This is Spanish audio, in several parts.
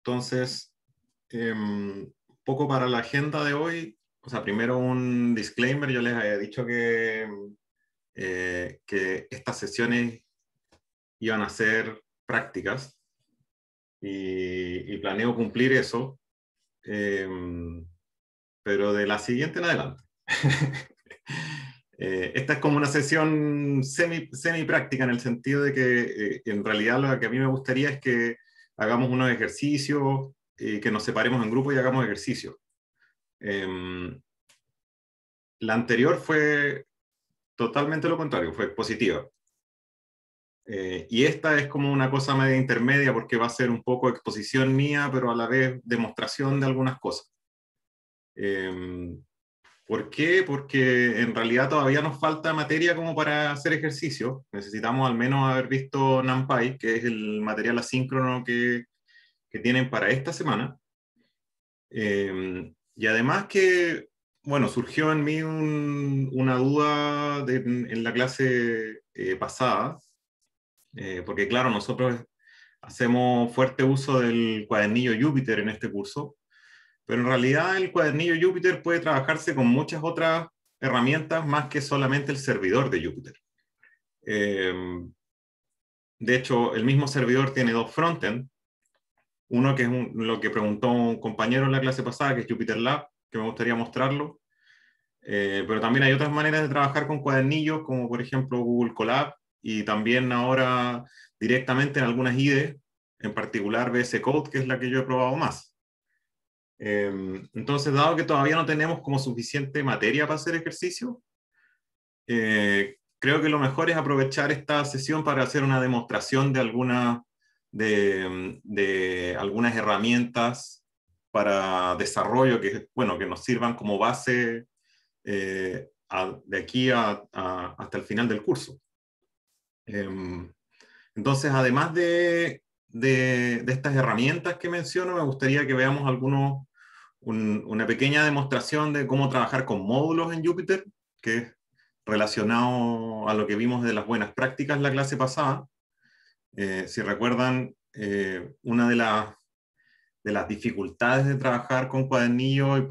Entonces, eh, poco para la agenda de hoy, o sea, primero un disclaimer, yo les había dicho que, eh, que estas sesiones iban a ser prácticas y, planeo cumplir eso, em, pero de la siguiente en adelante. Eh, esta es como una sesión semi, semi práctica en el sentido de que eh, en realidad lo que a mí me gustaría es que hagamos unos ejercicios, eh, que nos separemos en grupo y hagamos ejercicios. Em, la anterior fue totalmente lo contrario, fue positiva. Eh, y esta es como una cosa media intermedia porque va a ser un poco exposición mía, pero a la vez demostración de algunas cosas. Em, ¿Por qué? Porque en realidad todavía nos falta materia como para hacer ejercicio. Necesitamos al menos haber visto NumPy, que es el material asíncrono que, tienen para esta semana. Eh, y además que, bueno, surgió en mí una duda en la clase eh, pasada, eh, porque claro, nosotros hacemos fuerte uso del cuadernillo Júpiter en este curso, pero en realidad el cuadernillo Jupyter puede trabajarse con muchas otras herramientas más que solamente el servidor de Jupyter. Eh, de hecho, el mismo servidor tiene dos frontend. Uno que es lo que preguntó un compañero en la clase pasada, que es JupyterLab, Lab, que me gustaría mostrarlo. Eh, pero también hay otras maneras de trabajar con cuadernillos, como por ejemplo Google Colab, y también ahora directamente en algunas IDE, en particular VS Code, que es la que yo he probado más. Em, entonces, dado que todavía no tenemos como suficiente materia para hacer ejercicio, eh, creo que lo mejor es aprovechar esta sesión para hacer una demostración de, de, algunas herramientas para desarrollo que, bueno, que nos sirvan como base eh, de aquí hasta el final del curso. Em, entonces, además de, de, estas herramientas que menciono, me gustaría que veamos algunos una pequeña demostración de cómo trabajar con módulos en Jupyter, que es relacionado a lo que vimos de las buenas prácticas la clase pasada. Eh, si recuerdan, eh, una de, las dificultades de trabajar con cuadernillo y,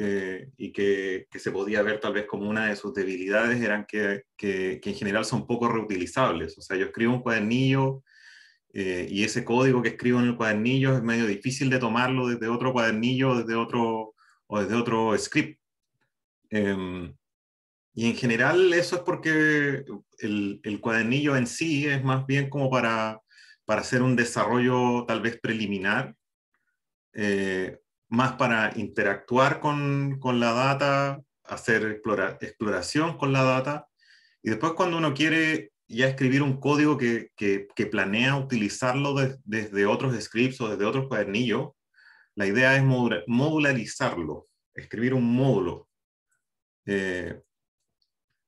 eh, que, se podía ver tal vez como una de sus debilidades eran que, que, en general son poco reutilizables. O sea, yo escribo un cuadernillo, eh, y ese código que escribo en el cuadernillo es medio difícil de tomarlo desde otro cuadernillo desde otro, o desde otro script. Em, y en general eso es porque el, cuadernillo en sí es más bien como para, para hacer un desarrollo tal vez preliminar, eh, más para interactuar con, la data, hacer exploración con la data. Y después cuando uno quiere ya escribir un código que, planea utilizarlo desde otros scripts o desde otros cuadernillos, la idea es modularizarlo, escribir un módulo, eh,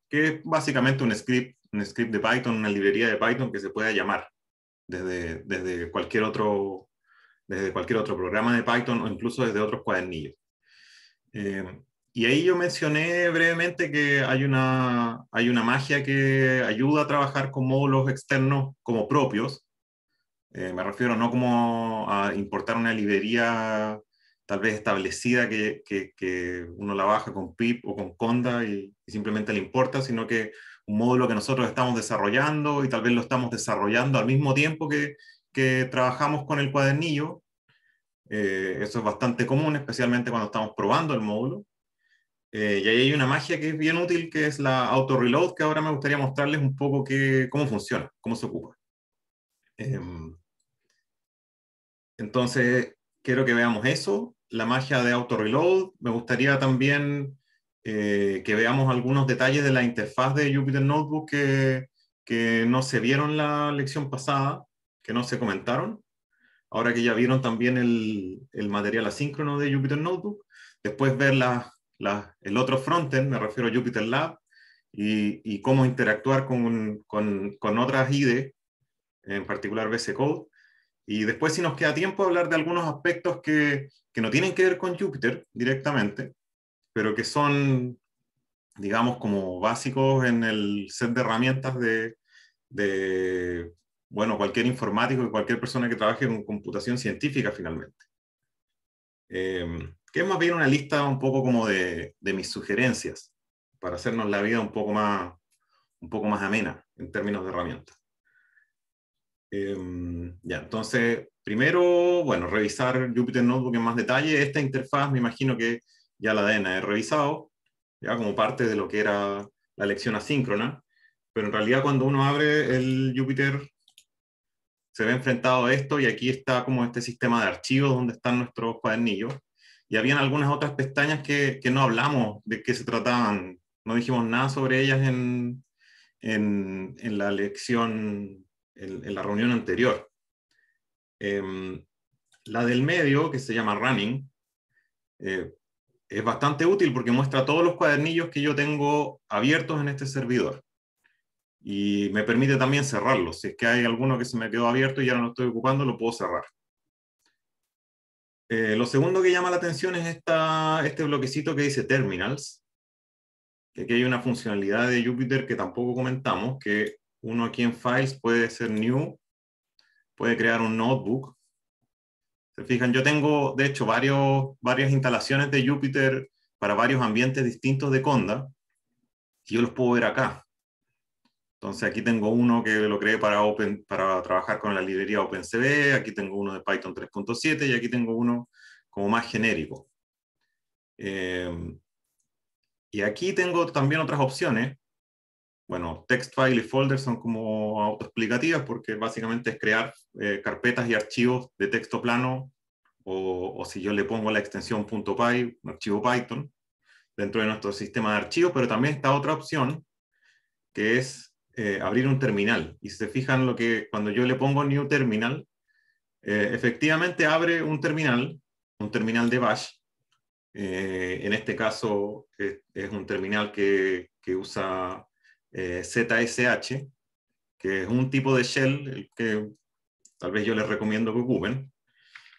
que es básicamente un script, un script de Python, una librería de Python que se pueda llamar desde, cualquier, otro, desde cualquier otro programa de Python o incluso desde otros cuadernillos. Eh, y ahí yo mencioné brevemente que hay una, hay una magia que ayuda a trabajar con módulos externos como propios. Eh, me refiero no como a importar una librería tal vez establecida que, que, que uno la baja con PIP o con Conda y, simplemente le importa, sino que un módulo que nosotros estamos desarrollando y tal vez lo estamos desarrollando al mismo tiempo que, que trabajamos con el cuadernillo. Eh, eso es bastante común, especialmente cuando estamos probando el módulo. Eh, y ahí hay una magia que es bien útil, que es la auto-reload, que ahora me gustaría mostrarles un poco que, cómo funciona, cómo se ocupa. Em, entonces, quiero que veamos eso, la magia de auto-reload. Me gustaría también eh, que veamos algunos detalles de la interfaz de Jupyter Notebook que, que no se vieron la lección pasada, que no se comentaron. Ahora que ya vieron también el, el material asíncrono de Jupyter Notebook, después ver las el otro frontend, me refiero a Jupyter Lab, y, cómo interactuar con, otras IDE, en particular VS Code. Y después, si nos queda tiempo, hablar de algunos aspectos que, no tienen que ver con Jupyter directamente, pero que son, digamos, como básicos en el set de herramientas de, de bueno, cualquier informático y cualquier persona que trabaje en computación científica finalmente. Em, que es más bien una lista un poco como de, mis sugerencias para hacernos la vida un poco más, un poco más amena en términos de herramientas. Em, ya, entonces, primero, bueno, revisar Jupyter Notebook en más detalle. Esta interfaz me imagino que ya la deben he revisado, ya como parte de lo que era la lección asíncrona, pero en realidad cuando uno abre el Jupyter se ve enfrentado a esto y aquí está como este sistema de archivos donde están nuestros cuadernillos y habían algunas otras pestañas que, no hablamos de qué se trataban, no dijimos nada sobre ellas en, la lección, en, la reunión anterior. Em, la del medio, que se llama Running, eh, es bastante útil porque muestra todos los cuadernillos que yo tengo abiertos en este servidor. Y me permite también cerrarlos. Si es que hay alguno que se me quedó abierto y ya no lo estoy ocupando, lo puedo cerrar. Eh, lo segundo que llama la atención es este bloquecito que dice Terminals, que aquí hay una funcionalidad de Jupyter que tampoco comentamos, que uno aquí en Files puede ser New, puede crear un notebook. Se fijan, yo tengo, de hecho, varias instalaciones de Jupyter para varios ambientes distintos de Conda, y yo los puedo ver acá. Entonces aquí tengo uno que lo creé para, open, para trabajar con la librería OpenCV, aquí tengo uno de Python 3.7 y aquí tengo uno como más genérico. Em, y aquí tengo también otras opciones. Bueno, text file y folder son como autoexplicativas porque básicamente es crear eh, carpetas y archivos de texto plano o, o si yo le pongo la extensión .py, un archivo Python, dentro de nuestro sistema de archivos, pero también está otra opción que es eh, abrir un terminal. Y si se fijan lo que cuando yo le pongo New Terminal, eh, efectivamente abre un terminal, un terminal de Bash. Eh, en este caso es, un terminal que, usa ZSH, que es un tipo de shell que tal vez yo les recomiendo que ocupen.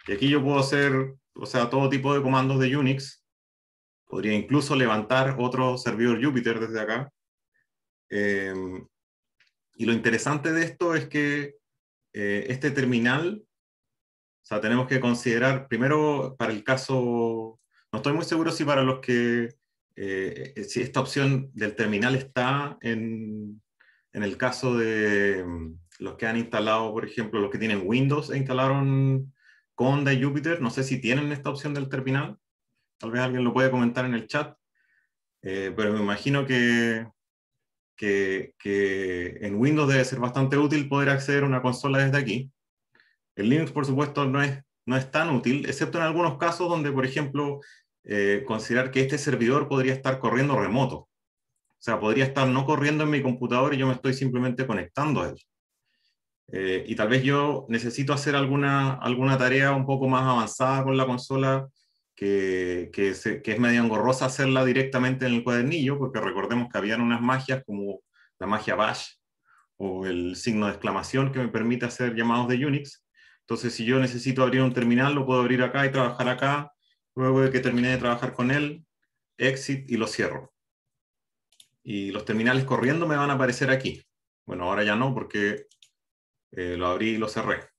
Y aquí yo puedo hacer, o sea, todo tipo de comandos de Unix. Podría incluso levantar otro servidor Jupyter desde acá. Y lo interesante de esto es que eh, este terminal, o sea, tenemos que considerar primero para el caso, no estoy muy seguro si para los que, eh, eh, si esta opción del terminal está en, en el caso de mm, los que han instalado, por ejemplo, los que tienen Windows e instalaron Conda y Jupyter, no sé si tienen esta opción del terminal, tal vez alguien lo puede comentar en el chat, pero me imagino que que, en Windows debe ser bastante útil poder acceder a una consola desde aquí. el Linux, por supuesto, no es, no es tan útil, excepto en algunos casos donde, por ejemplo, eh, considerar que este servidor podría estar corriendo remoto. O sea, podría estar no corriendo en mi computador y yo me estoy simplemente conectando a él. Eh, y tal vez yo necesito hacer alguna, alguna tarea un poco más avanzada con la consola, que, que, es medio engorrosa hacerla directamente en el cuadernillo, porque recordemos que habían unas magias como la magia bash o el signo de exclamación que me permite hacer llamados de Unix. Entonces, si yo necesito abrir un terminal, lo puedo abrir acá y trabajar acá. Luego de que termine de trabajar con él, exit y lo cierro. Y los terminales corriendo me van a aparecer aquí. Bueno, ahora ya no porque eh, lo abrí y lo cerré.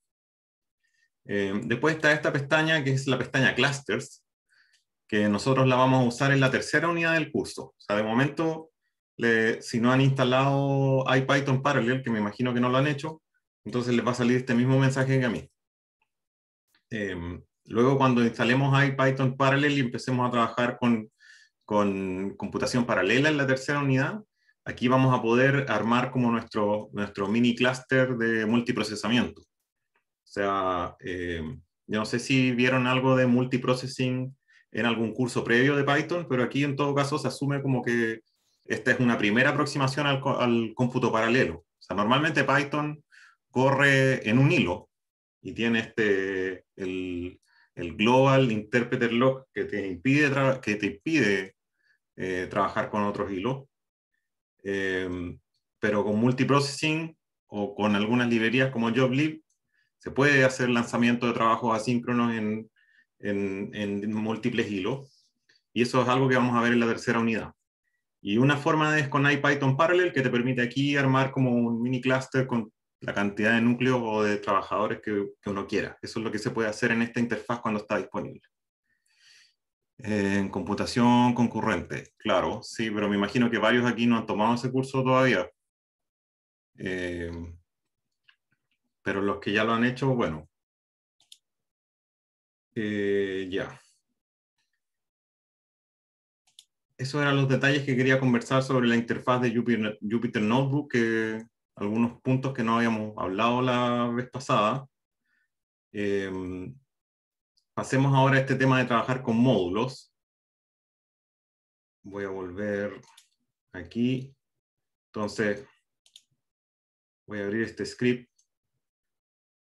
Eh, después está esta pestaña, que es la pestaña Clusters, que nosotros la vamos a usar en la tercera unidad del curso. O sea, de momento si no han instalado IPython Parallel, que me imagino que no lo han hecho, entonces les va a salir este mismo mensaje que a mí. Em, luego, cuando instalemos IPython Parallel y empecemos a trabajar con, con computación paralela en la tercera unidad, aquí vamos a poder armar como nuestro, nuestro mini cluster de multiprocesamiento. O sea, em, yo no sé si vieron algo de multiprocessing en algún curso previo de Python, pero aquí en todo caso se asume como que esta es una primera aproximación al, cómputo paralelo. O sea, normalmente Python corre en un hilo y tiene este, el, Global Interpreter Lock que te impide, que te impide eh, trabajar con otros hilos. Em, pero con multiprocessing o con algunas librerías como JobLib, se puede hacer lanzamiento de trabajos asíncronos en, en múltiples hilos. Y eso es algo que vamos a ver en la tercera unidad. Y una forma es con IPython Parallel, que te permite aquí armar como un mini cluster con la cantidad de núcleos o de trabajadores que, uno quiera. Eso es lo que se puede hacer en esta interfaz cuando está disponible. En computación concurrente, claro, sí, pero me imagino que varios aquí no han tomado ese curso todavía. Eh, pero los que ya lo han hecho, bueno. Eh, ya. esos eran los detalles que quería conversar sobre la interfaz de Jupyter, Notebook, que algunos puntos que no habíamos hablado la vez pasada. Eh, pasemos ahora a este tema de trabajar con módulos. Voy a volver aquí. Entonces, voy a abrir este script.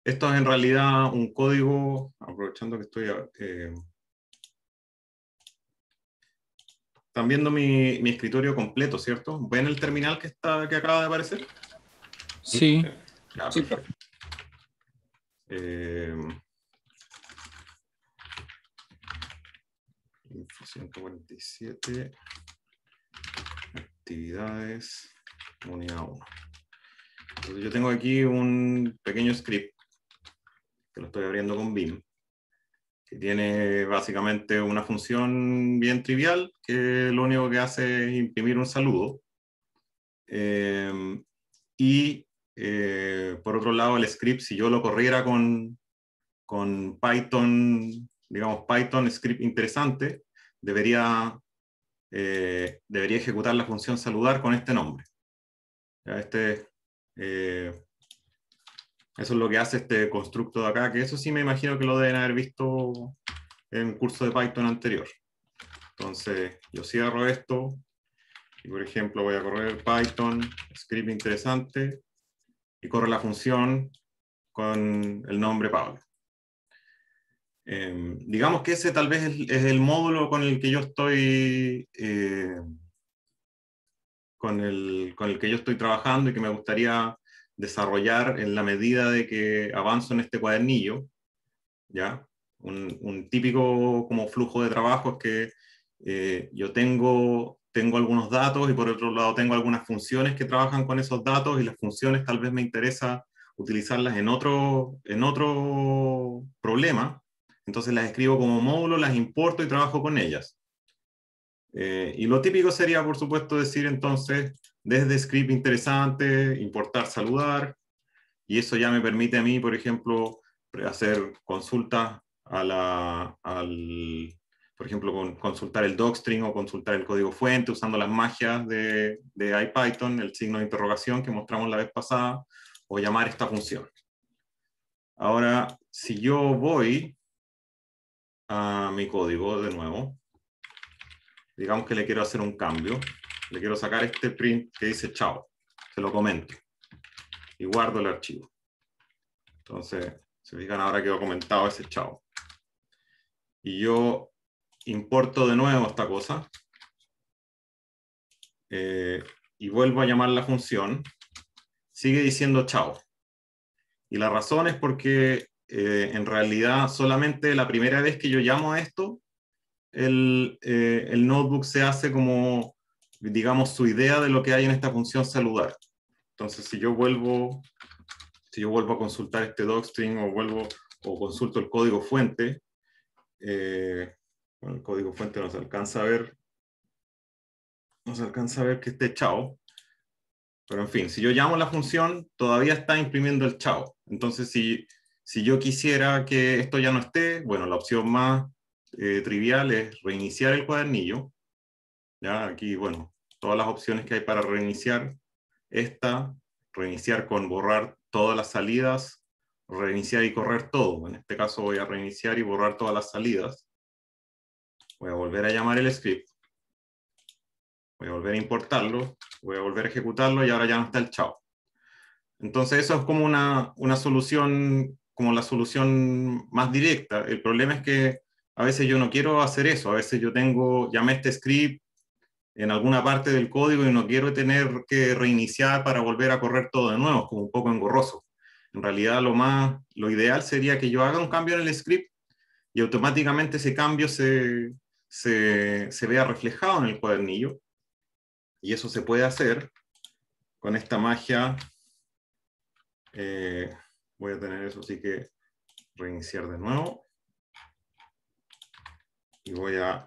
Esto es en realidad un código, aprovechando que estoy eh, están viendo mi, escritorio completo, ¿cierto? ¿Ven el terminal que, está, que acaba de aparecer? Sí. Claro. Eh, sí Eh, info Actividades. Unidad 1. yo tengo aquí un pequeño script que lo estoy abriendo con BIM que tiene básicamente una función bien trivial, que lo único que hace es imprimir un saludo. Eh, y eh, por otro lado, el script, si yo lo corriera con, Python, digamos Python script interesante, debería, eh, debería ejecutar la función saludar con este nombre. Este, eso es lo que hace este constructo de acá, que eso sí me imagino que lo deben haber visto en un curso de Python anterior. Entonces, yo cierro esto y, por ejemplo, voy a correr Python, script interesante, y corre la función con el nombre Pablo. Em, digamos que ese tal vez es, el módulo con el que yo estoy... Eh, con con el que yo estoy trabajando y que me gustaría desarrollar en la medida de que avanzo en este cuadernillo, ¿ya? Un, típico como flujo de trabajo es que eh, yo tengo, tengo algunos datos y por otro lado tengo algunas funciones que trabajan con esos datos y las funciones tal vez me interesa utilizarlas en otro, en otro problema. Entonces las escribo como módulo, las importo y trabajo con ellas. Eh, y lo típico sería, por supuesto, decir entonces, desde script interesante, importar, saludar, y eso ya me permite a mí, por ejemplo, hacer consultas a la, al, por ejemplo, con, consultar el docstring o consultar el código fuente usando las magias de, de IPython, el signo de interrogación que mostramos la vez pasada, o llamar esta función. Ahora, si yo voy a mi código de nuevo, digamos que le quiero hacer un cambio, le quiero sacar este print que dice chao. Se lo comento. Y guardo el archivo. Entonces, se fijan, ahora que he comentado ese chao. Y yo importo de nuevo esta cosa. Eh, y vuelvo a llamar la función. Sigue diciendo chao. Y la razón es porque eh, en realidad solamente la primera vez que yo llamo a esto, el, eh, el notebook se hace como digamos, su idea de lo que hay en esta función saludar. Entonces, si yo vuelvo, si yo vuelvo a consultar este docstring o vuelvo o consulto el código fuente, eh, el código fuente nos alcanza a ver, nos alcanza a ver que esté chao, pero en fin, si yo llamo la función, todavía está imprimiendo el chao. Entonces, si, yo quisiera que esto ya no esté, bueno, la opción más eh, trivial es reiniciar el cuadernillo ¿ya? Aquí, bueno, todas las opciones que hay para reiniciar. Esta, reiniciar con borrar todas las salidas, reiniciar y correr todo. En este caso voy a reiniciar y borrar todas las salidas. Voy a volver a llamar el script. Voy a volver a importarlo, voy a volver a ejecutarlo y ahora ya no está el chao. Entonces eso es como una, una solución, como la solución más directa. El problema es que a veces yo no quiero hacer eso, a veces yo tengo, llamé este script, en alguna parte del código y no quiero tener que reiniciar para volver a correr todo de nuevo, como un poco engorroso. En realidad lo más, lo ideal sería que yo haga un cambio en el script y automáticamente ese cambio se, se, se vea reflejado en el cuadernillo. Y eso se puede hacer con esta magia. Eh, voy a tener eso, así que reiniciar de nuevo. Y voy a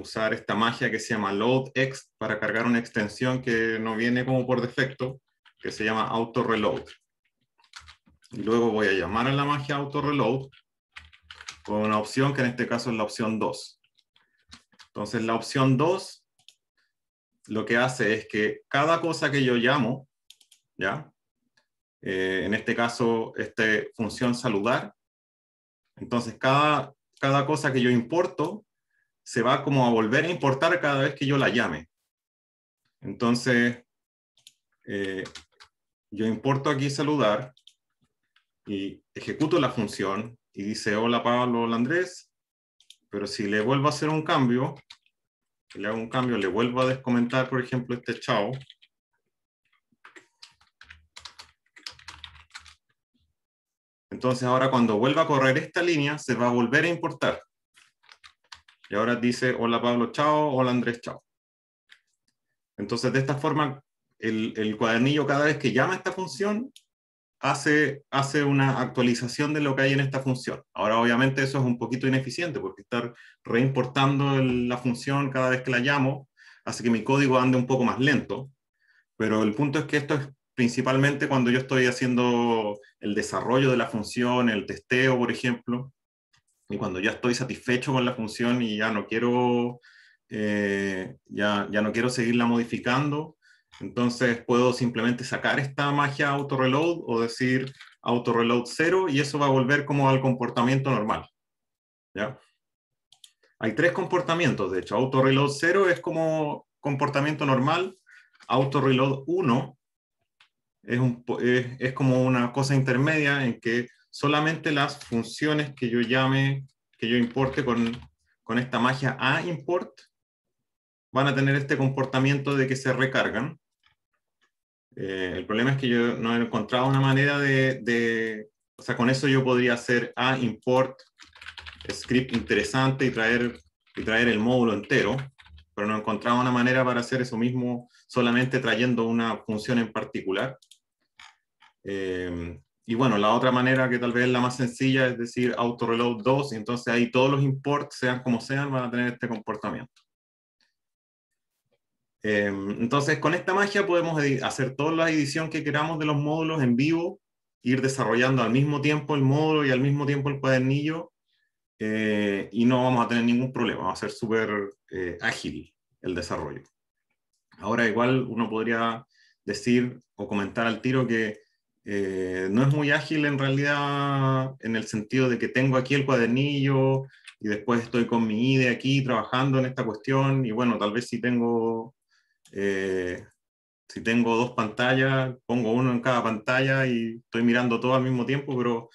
usar esta magia que se llama LoadX para cargar una extensión que no viene como por defecto, que se llama autoreload. Y luego voy a llamar a la magia auto reload con una opción que en este caso es la opción 2. Entonces la opción 2 lo que hace es que cada cosa que yo llamo, ¿ya? Eh, en este caso, esta función saludar, entonces cada, cada cosa que yo importo se va como a volver a importar cada vez que yo la llame. Entonces, eh, yo importo aquí saludar y ejecuto la función y dice hola Pablo, hola Andrés, pero si le vuelvo a hacer un cambio, le hago un cambio, le vuelvo a descomentar, por ejemplo, este chao, Entonces ahora cuando vuelva a correr esta línea, se va a volver a importar. Y ahora dice, hola Pablo, chao, hola Andrés, chao. Entonces, de esta forma, el, cuadernillo cada vez que llama esta función, hace, hace una actualización de lo que hay en esta función. Ahora, obviamente, eso es un poquito ineficiente, porque estar reimportando la función cada vez que la llamo, hace que mi código ande un poco más lento. Pero el punto es que esto es principalmente cuando yo estoy haciendo el desarrollo de la función, el testeo, por ejemplo, y cuando ya estoy satisfecho con la función y ya no quiero, eh, ya, no quiero seguirla modificando, entonces puedo simplemente sacar esta magia auto-reload o decir auto-reload 0 y eso va a volver como al comportamiento normal. Hay tres comportamientos, de hecho. Auto-reload 0 es como comportamiento normal. Auto-reload 1 es, es como una cosa intermedia en que solamente las funciones que yo llame, que yo importe con, esta magia a import, van a tener este comportamiento de que se recargan. Eh, el problema es que yo no he encontrado una manera de, o sea, con eso yo podría hacer a import script interesante y traer, y traer el módulo entero, pero no he encontrado una manera para hacer eso mismo solamente trayendo una función en particular. Eh, y bueno, la otra manera que tal vez es la más sencilla es decir autoreload 2, y entonces ahí todos los imports, sean como sean, van a tener este comportamiento. Em, entonces, con esta magia podemos hacer toda la edición que queramos de los módulos en vivo, ir desarrollando al mismo tiempo el módulo y al mismo tiempo el cuadernillo, eh, y no vamos a tener ningún problema, va a ser súper eh, ágil el desarrollo. Ahora igual uno podría decir o comentar al tiro que eh, no es muy ágil en realidad en el sentido de que tengo aquí el cuadernillo y después estoy con mi IDE aquí trabajando en esta cuestión y bueno, tal vez si tengo, eh, si tengo dos pantallas, pongo uno en cada pantalla y estoy mirando todo al mismo tiempo, pero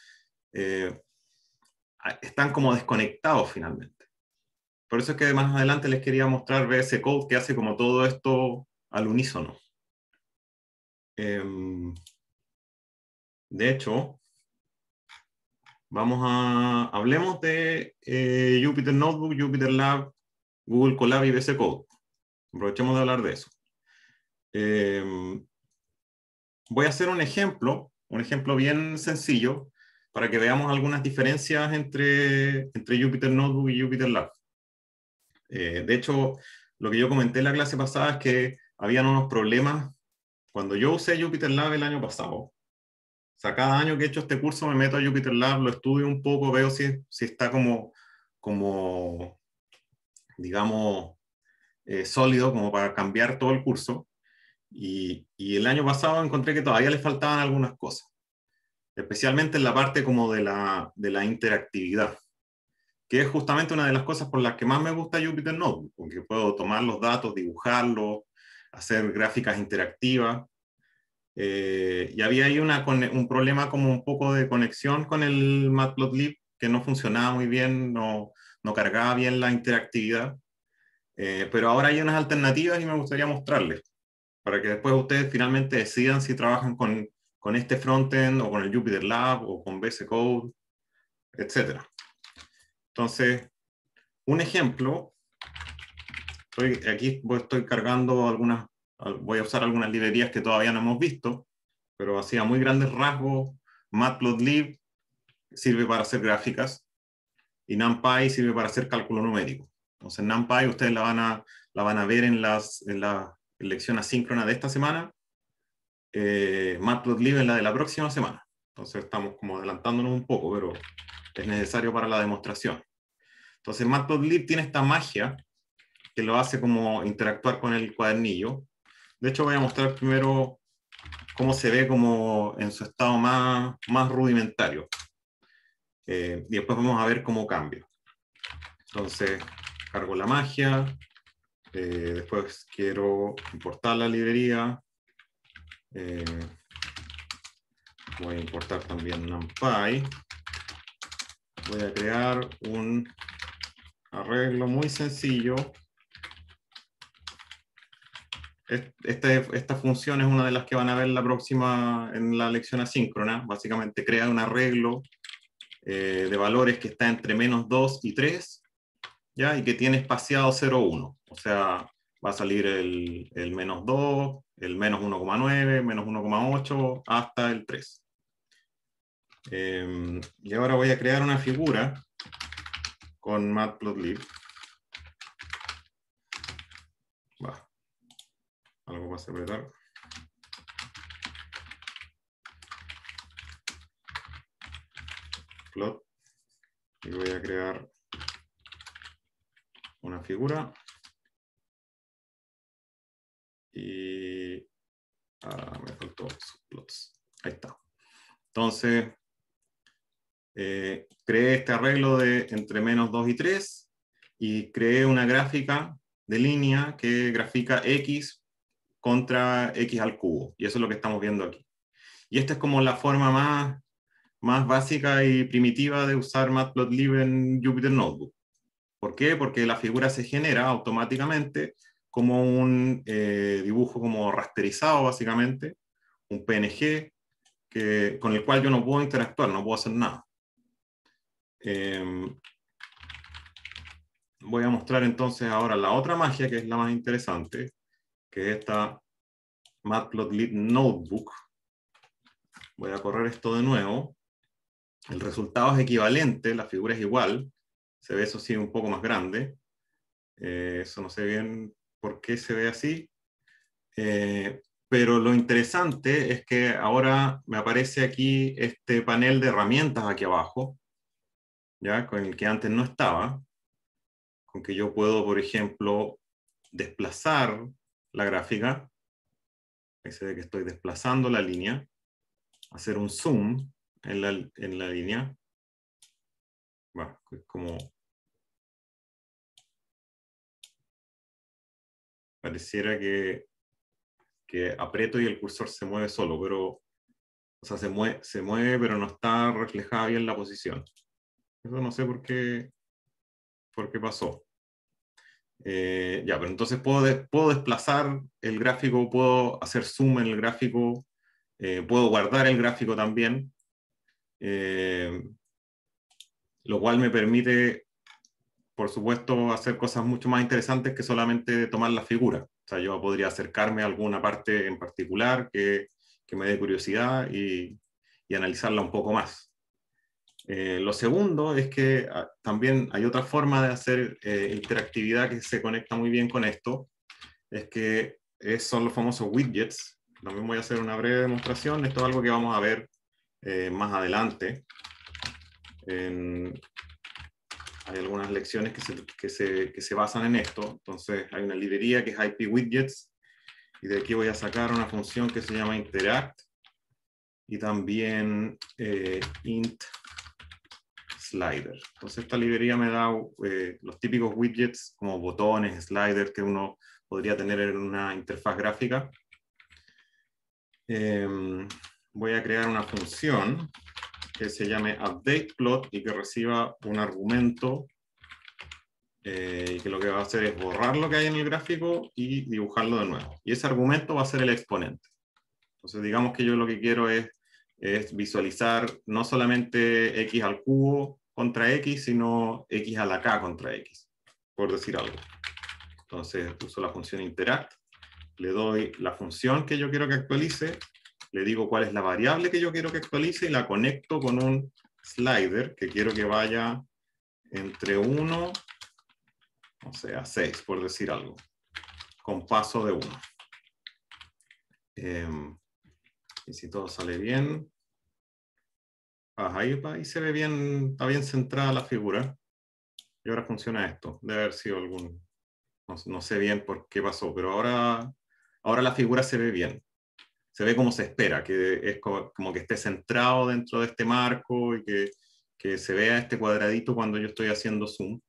eh, están como desconectados finalmente. Por eso es que más adelante les quería mostrar VS Code que hace como todo esto al unísono. Em, de hecho, vamos a, hablemos de eh, Jupyter Notebook, Jupyter Lab, Google Colab y VS Code. Aprovechemos de hablar de eso. Eh, voy a hacer un ejemplo, un ejemplo bien sencillo, para que veamos algunas diferencias entre, entre Jupyter Notebook y Jupyter Lab. Eh, de hecho, lo que yo comenté en la clase pasada es que habían unos problemas. Cuando yo usé Jupyter Lab el año pasado, sea, cada año que he hecho este curso me meto a JupyterLab, lo estudio un poco, veo si, si está como, como digamos, eh, sólido como para cambiar todo el curso. Y, el año pasado encontré que todavía le faltaban algunas cosas, especialmente en la parte como de la, de la interactividad, que es justamente una de las cosas por las que más me gusta Jupyter Notebook, porque puedo tomar los datos, dibujarlos, hacer gráficas interactivas eh, y había ahí una, un problema como un poco de conexión con el Matplotlib que no funcionaba muy bien, no, cargaba bien la interactividad. Eh, pero ahora hay unas alternativas y me gustaría mostrarles para que después ustedes finalmente decidan si trabajan con, con este frontend o con el Jupyter Lab o con VS Code, etc. Entonces, un ejemplo, aquí estoy cargando algunas voy a usar algunas librerías que todavía no hemos visto, pero hacía muy grandes rasgos, Matplotlib sirve para hacer gráficas y NumPy sirve para hacer cálculo numérico. Entonces NumPy ustedes la van a, la van a ver en, las, en la lección asíncrona de esta semana, eh, Matplotlib en la de la próxima semana. Entonces estamos como adelantándonos un poco, pero es necesario para la demostración. Entonces Matplotlib tiene esta magia que lo hace como interactuar con el cuadernillo, de hecho, voy a mostrar primero cómo se ve como en su estado más, más rudimentario. Eh, y después vamos a ver cómo cambia. Entonces, cargo la magia, eh, después quiero importar la librería, eh, voy a importar también NumPy, voy a crear un arreglo muy sencillo este, esta función es una de las que van a ver la próxima en la lección asíncrona. Básicamente crea un arreglo eh, de valores que está entre menos 2 y 3, ¿ya? y que tiene espaciado 0, 1. O sea, va a salir el, menos 2, el menos 1,9, menos 1,8, hasta el 3. Em, y ahora voy a crear una figura con matplotlib algo más separar Plot. Y voy a crear una figura. Y ah, me faltó Plots. Ahí está. Entonces, eh, creé este arreglo de entre menos 2 y 3 y creé una gráfica de línea que grafica X contra x al cubo. Y eso es lo que estamos viendo aquí. Y esta es como la forma más, más básica y primitiva de usar Matplotlib en Jupyter Notebook. ¿Por qué? Porque la figura se genera automáticamente como un eh, dibujo como rasterizado, básicamente, un PNG, que, con el cual yo no puedo interactuar, no puedo hacer nada. Em, voy a mostrar entonces ahora la otra magia, que es la más interesante, que es esta matplotlib notebook. Voy a correr esto de nuevo. El resultado es equivalente, la figura es igual. Se ve eso sí un poco más grande. Eh, eso no sé bien por qué se ve así. Eh, pero lo interesante es que ahora me aparece aquí este panel de herramientas aquí abajo, ya con el que antes no estaba, con que yo puedo, por ejemplo, desplazar la gráfica, ahí se ve que estoy desplazando la línea, hacer un zoom en la, en la línea, bueno, como pareciera que, que aprieto y el cursor se mueve solo, pero, o sea, se mueve, se mueve pero no está reflejada bien la posición. Eso no sé por qué, por qué pasó. Eh, ya, pero entonces puedo, desplazar el gráfico, puedo hacer zoom en el gráfico, eh, puedo guardar el gráfico también, eh, lo cual me permite, por supuesto, hacer cosas mucho más interesantes que solamente tomar la figura. O sea, yo podría acercarme a alguna parte en particular que, me dé curiosidad y analizarla un poco más. Eh, lo segundo es que ah, también hay otra forma de hacer eh, interactividad que se conecta muy bien con esto, es que eh, son los famosos widgets. También voy a hacer una breve demostración, esto es algo que vamos a ver más adelante. hay algunas lecciones que se, que se, basan en esto, entonces hay una librería que es IP widgets, y de aquí voy a sacar una función que se llama interact, y también int slider. Entonces esta librería me da eh, los típicos widgets como botones, slider, que uno podría tener en una interfaz gráfica. Em, voy a crear una función que se llame updatePlot y que reciba un argumento eh, y que lo que va a hacer es borrar lo que hay en el gráfico y dibujarlo de nuevo. Y ese argumento va a ser el exponente. Entonces digamos que yo lo que quiero es, es visualizar no solamente x al cubo contra x, sino x a la k contra x, por decir algo. Entonces uso la función interact, le doy la función que yo quiero que actualice, le digo cuál es la variable que yo quiero que actualice y la conecto con un slider que quiero que vaya entre 1, o sea, 6, por decir algo, con paso de 1. Em, y si todo sale bien, ahí, se ve bien, está bien centrada la figura. Y ahora funciona esto. Debe haber sido algún... No, sé bien por qué pasó, pero ahora, ahora la figura se ve bien. Se ve como se espera, que es como, que esté centrado dentro de este marco y que, se vea este cuadradito cuando yo estoy haciendo zoom.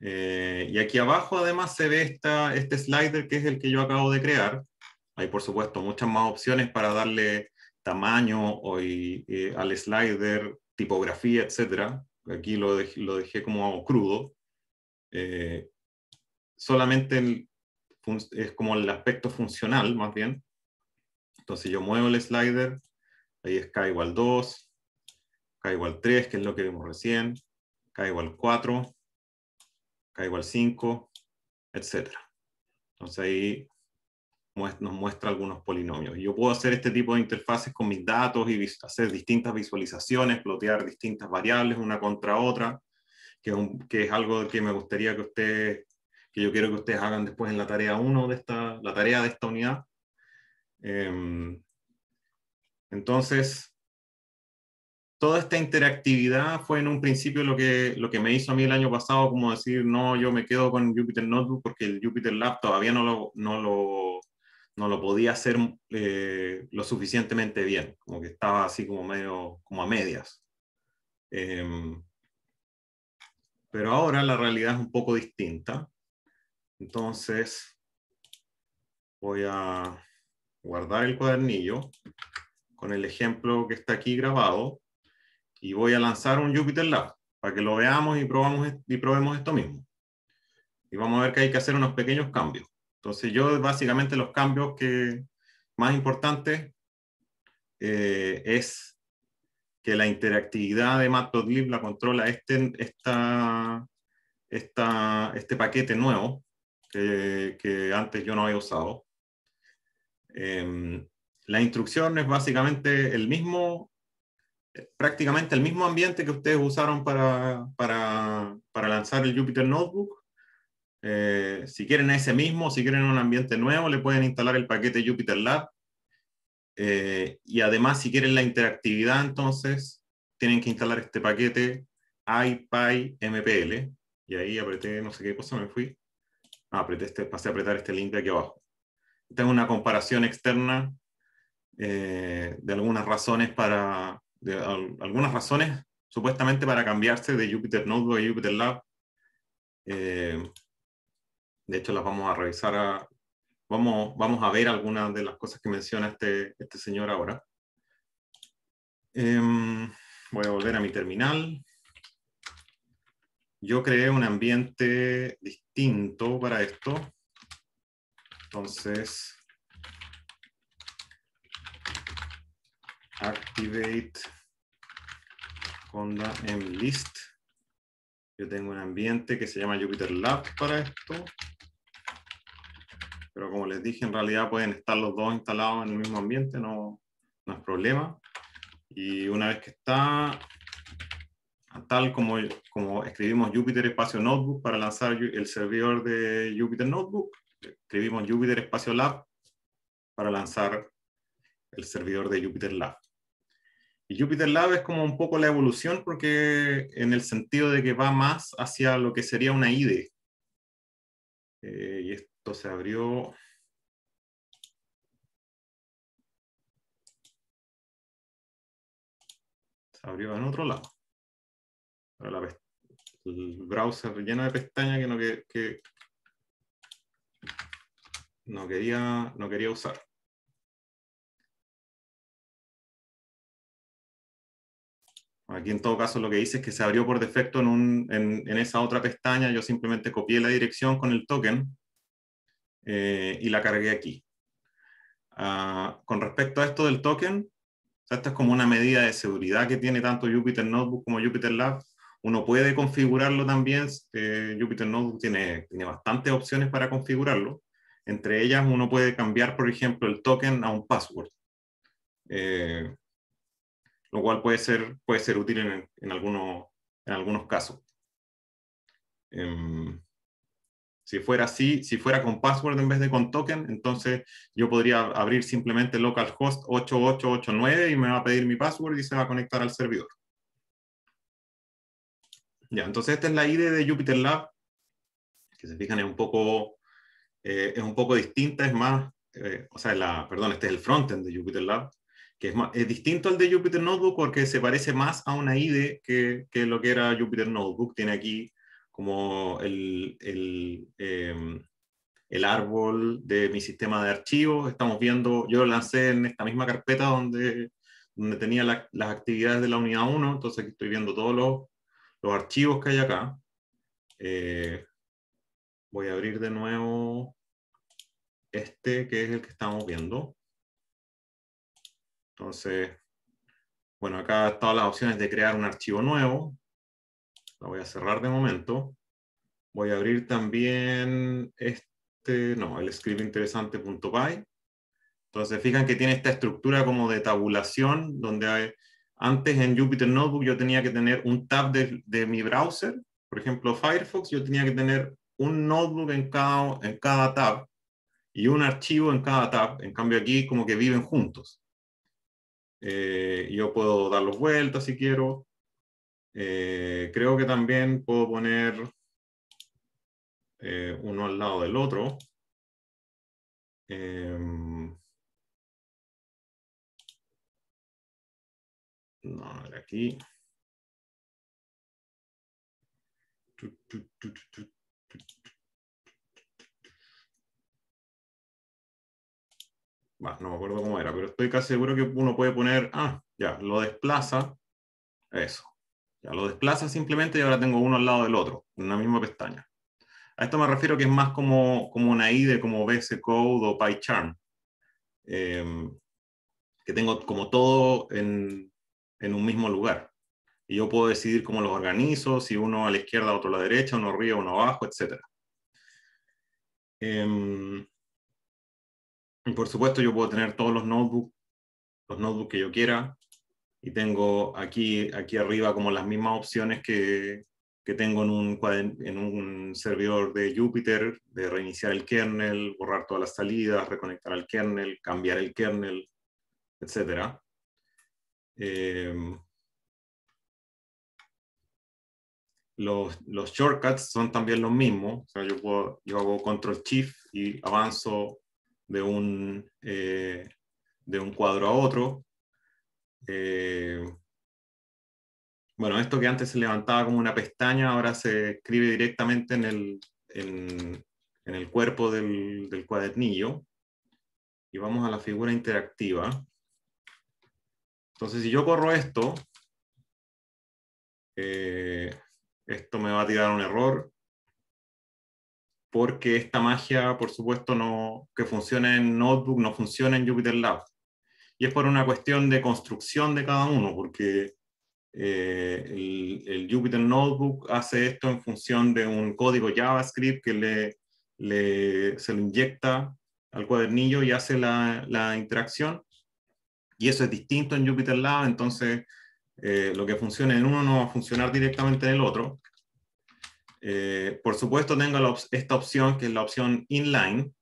Eh, y aquí abajo además se ve esta, este slider que es el que yo acabo de crear. Hay por supuesto muchas más opciones para darle tamaño o al slider, tipografía, etc. Aquí lo, lo dejé como crudo. Eh, solamente es como el aspecto funcional, más bien. Entonces yo muevo el slider, ahí es K igual 2, K igual 3, que es lo que vimos recién, K igual 4, K igual 5, etc. Entonces ahí nos muestra algunos polinomios. Yo puedo hacer este tipo de interfaces con mis datos y hacer distintas visualizaciones, plotear distintas variables una contra otra, que, es algo que me gustaría que ustedes, que yo quiero que ustedes hagan después en la tarea 1 de esta, la tarea de esta unidad. Em, entonces, toda esta interactividad fue en un principio lo que, lo que me hizo a mí el año pasado, como decir, no, yo me quedo con Jupyter Notebook porque el Jupyter Lab todavía no lo, no lo no lo podía hacer eh, lo suficientemente bien, como que estaba así como medio, como a medias. Em, pero ahora la realidad es un poco distinta. Entonces, voy a guardar el cuadernillo con el ejemplo que está aquí grabado y voy a lanzar un Jupyter Lab para que lo veamos y, y probemos esto mismo. Y vamos a ver que hay que hacer unos pequeños cambios. Entonces yo básicamente los cambios que más importantes eh, es que la interactividad de Matplotlib la controla este, esta, este paquete nuevo que, antes yo no había usado. Em, la instrucción es básicamente el mismo, eh, prácticamente el mismo ambiente que ustedes usaron para, para, para lanzar el Jupyter Notebook, eh, si quieren ese mismo, si quieren un ambiente nuevo, le pueden instalar el paquete Jupyter Lab. Eh, y además, si quieren la interactividad, entonces tienen que instalar este paquete IPyMPL. Y ahí apreté no sé qué cosa, me fui. Ah, apreté este, pasé a apretar este link de aquí abajo. tengo una comparación externa eh, de algunas razones para, algunas razones supuestamente para cambiarse de Jupyter Notebook a Jupyter Lab. De hecho, las vamos a revisar. vamos, vamos a ver algunas de las cosas que menciona este, este señor ahora. Em, voy a volver a mi terminal. Yo creé un ambiente distinto para esto. Entonces, activate conda list. Yo tengo un ambiente que se llama Jupyter Lab para esto pero como les dije, en realidad pueden estar los dos instalados en el mismo ambiente, no, no es problema. Y una vez que está, tal como, como escribimos Jupyter Espacio Notebook para lanzar el servidor de Jupyter Notebook, escribimos Jupyter Espacio Lab para lanzar el servidor de Jupyter Lab. Y Jupyter Lab es como un poco la evolución porque en el sentido de que va más hacia lo que sería una IDE. Eh, y es se abrió. Se abrió en otro lado. el browser lleno de pestañas que no, que, no, quería, no quería usar. Aquí en todo caso lo que hice es que se abrió por defecto en, un, en, esa otra pestaña. Yo simplemente copié la dirección con el token eh, y la cargué aquí. Ah, con respecto a esto del token, esta es como una medida de seguridad que tiene tanto Jupyter Notebook como Jupyter Lab. Uno puede configurarlo también. Eh, Jupyter Notebook tiene, tiene bastantes opciones para configurarlo. Entre ellas, uno puede cambiar, por ejemplo, el token a un password. Eh, lo cual puede ser, puede ser útil en, en, algunos, en algunos casos. Em, si fuera así, si fuera con password en vez de con token, entonces yo podría abrir simplemente localhost 8889 y me va a pedir mi password y se va a conectar al servidor. Ya, entonces esta es la IDE de JupyterLab, Lab, que se fijan es un poco, eh, es un poco distinta, es más, eh, o sea, perdón, este es el frontend de JupyterLab, Lab, que es, es distinto al de Jupyter Notebook porque se parece más a una IDE que, que lo que era Jupyter Notebook. Tiene aquí como el, el, em, el, árbol de mi sistema de archivos. Estamos viendo, yo lo lancé en esta misma carpeta donde, donde tenía las actividades de la unidad 1, entonces aquí estoy viendo todos los, los archivos que hay acá. Eh, voy a abrir de nuevo este que es el que estamos viendo. Entonces, bueno, acá están las opciones de crear un archivo nuevo, la voy a cerrar de momento. Voy a abrir también este, no, el script interesante.py. Entonces, fijan que tiene esta estructura como de tabulación, donde antes en Jupyter Notebook yo tenía que tener un tab de, mi browser, por ejemplo Firefox, yo tenía que tener un notebook en cada, en cada tab y un archivo en cada tab. En cambio aquí como que viven juntos. Eh, yo puedo darlos vueltas si quiero. Eh, creo que también puedo poner eh, uno al lado del otro. Em, no, a ver aquí. no me acuerdo cómo era, pero estoy casi seguro que uno puede poner, ah, ya, lo desplaza, eso. Ya lo desplaza simplemente y ahora tengo uno al lado del otro, en la misma pestaña. A esto me refiero que es más como, una IDE, como VS Code o PyCharm, em, que tengo como todo en, un mismo lugar. Y yo puedo decidir cómo los organizo, si uno a la izquierda, otro a la derecha, uno arriba, uno abajo, etc. Em, y por supuesto yo puedo tener todos los notebooks, los notebooks que yo quiera, y tengo aquí, aquí arriba como las mismas opciones que, tengo en un, en un servidor de Jupyter, de reiniciar el kernel, borrar todas las salidas, reconectar al kernel, cambiar el kernel, etc. Em, los, shortcuts son también los mismos. yo, yo hago control shift y avanzo de un, eh, de un cuadro a otro. Eh, bueno, esto que antes se levantaba como una pestaña, ahora se escribe directamente en el, en, el cuerpo del, cuadernillo. Y vamos a la figura interactiva. Entonces, si yo corro esto, eh, esto me va a tirar un error, porque esta magia, por supuesto, no, que funciona en Notebook no funciona en JupyterLab y es por una cuestión de construcción de cada uno, porque eh, el, Jupyter Notebook hace esto en función de un código JavaScript que le, le se lo inyecta al cuadernillo y hace la, la, interacción. Y eso es distinto en Jupyter Lab, entonces eh, lo que funciona en uno no va a funcionar directamente en el otro. Eh, por supuesto, tengo esta opción, que es la opción inline,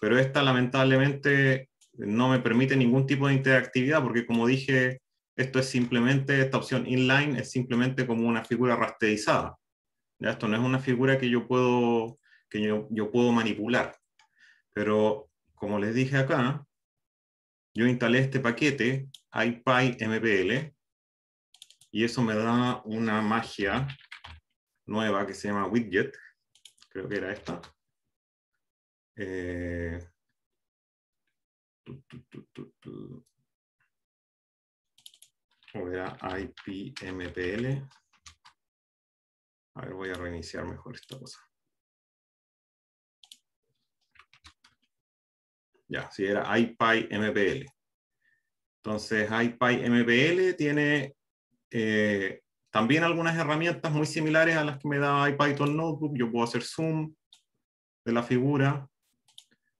pero esta lamentablemente no me permite ningún tipo de interactividad porque como dije, esto es simplemente, esta opción inline es simplemente como una figura rasterizada. Esto no es una figura que yo puedo, que yo, yo puedo manipular. Pero como les dije acá, yo instalé este paquete IPyMPL y eso me da una magia nueva que se llama widget, creo que era esta. Eh, o era IPMPL. A ver, voy a reiniciar mejor esta cosa. Ya, si era IPyMPL. Entonces, IPyMPL tiene eh, también algunas herramientas muy similares a las que me da IPython Notebook. Yo puedo hacer zoom de la figura.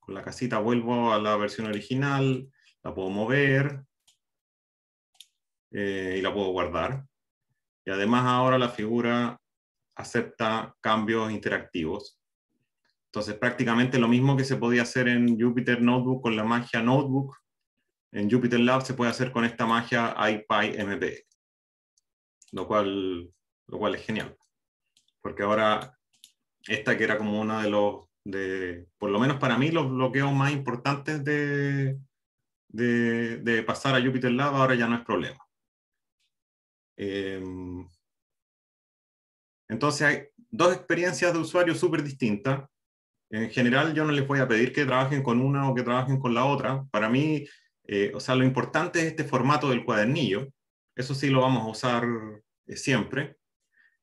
Con la casita vuelvo a la versión original, la puedo mover eh, y la puedo guardar. Y además ahora la figura acepta cambios interactivos. Entonces prácticamente lo mismo que se podía hacer en Jupyter Notebook con la magia Notebook, en Jupyter Lab se puede hacer con esta magia IPyMD. lo cual, lo cual es genial, porque ahora esta que era como una de los por lo menos para mí, los bloqueos más importantes de, pasar a Jupyter Lab ahora ya no es problema. Em, entonces hay dos experiencias de usuario súper distintas. En general yo no les voy a pedir que trabajen con una o que trabajen con la otra. Para mí, eh, o sea, lo importante es este formato del cuadernillo. Eso sí lo vamos a usar eh, siempre.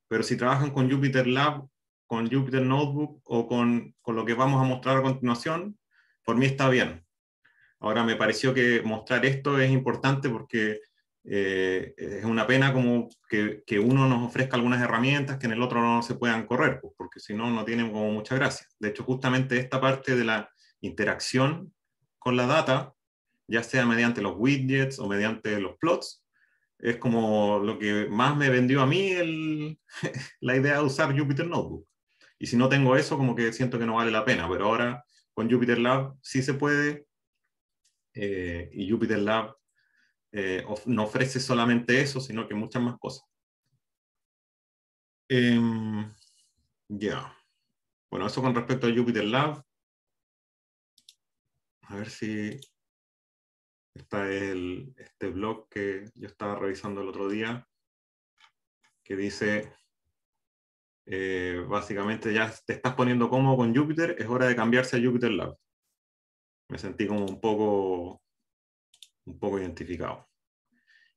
Pero si trabajan con Jupyter Lab, con Jupyter Notebook o con, con lo que vamos a mostrar a continuación, por mí está bien. Ahora me pareció que mostrar esto es importante porque eh, es una pena como que, que, uno nos ofrezca algunas herramientas que en el otro no se puedan correr, pues, porque si no, no tienen como mucha gracia. De hecho, justamente esta parte de la interacción con la data, ya sea mediante los widgets o mediante los plots, es como lo que más me vendió a mí el, la idea de usar Jupyter Notebook. Y si no tengo eso, como que siento que no vale la pena, pero ahora con Jupyter Lab sí se puede. Eh, y Jupyter Lab eh, no ofrece solamente eso, sino que muchas más cosas. Em, ya. Bueno, eso con respecto a Jupyter Lab. A ver si está este blog que yo estaba revisando el otro día, que dice eh, básicamente ya te estás poniendo cómodo con Jupyter, es hora de cambiarse a Jupyter Lab. Me sentí como un poco, un poco identificado.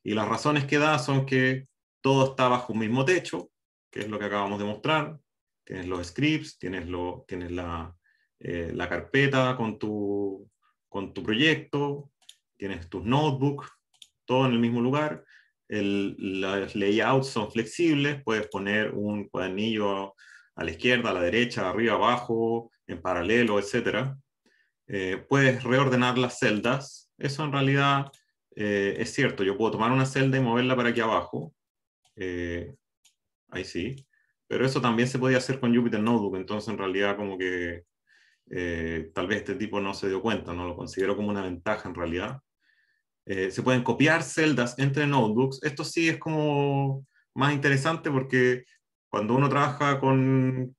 Y las razones que da son que todo está bajo un mismo techo, que es lo que acabamos de mostrar. Tienes los scripts, tienes, lo, tienes la, eh, la carpeta con tu, con tu proyecto, tienes tus notebooks, todo en el mismo lugar. El, los layouts son flexibles, puedes poner un cuadernillo a la izquierda, a la derecha, arriba, abajo, en paralelo, etcétera. Eh, puedes reordenar las celdas. Eso en realidad eh, es cierto. Yo puedo tomar una celda y moverla para aquí abajo. Eh, ahí sí. Pero eso también se podía hacer con Jupyter Notebook. Entonces, en realidad, como que tal vez este tipo no se dio cuenta. No lo considero como una ventaja en realidad. Eh, se pueden copiar celdas entre notebooks. Esto sí es como más interesante porque cuando uno trabaja con,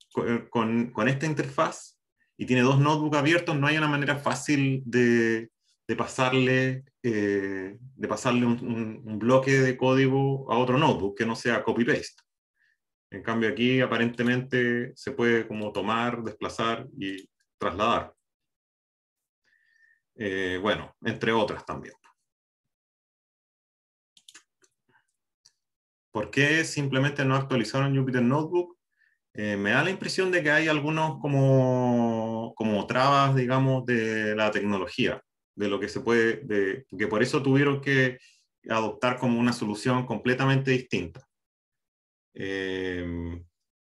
esta interfaz y tiene dos notebooks abiertos, no hay una manera fácil de, pasarle, de pasarle eh, un, bloque de código a otro notebook que no sea copy-paste. En cambio aquí aparentemente se puede como tomar, desplazar y trasladar. Eh, bueno, entre otras también. ¿Por qué simplemente no actualizaron Jupyter Notebook? Eh, me da la impresión de que hay algunos como, como trabas, digamos, de la tecnología, de lo que se puede, de, que por eso tuvieron que adoptar como una solución completamente distinta. Em,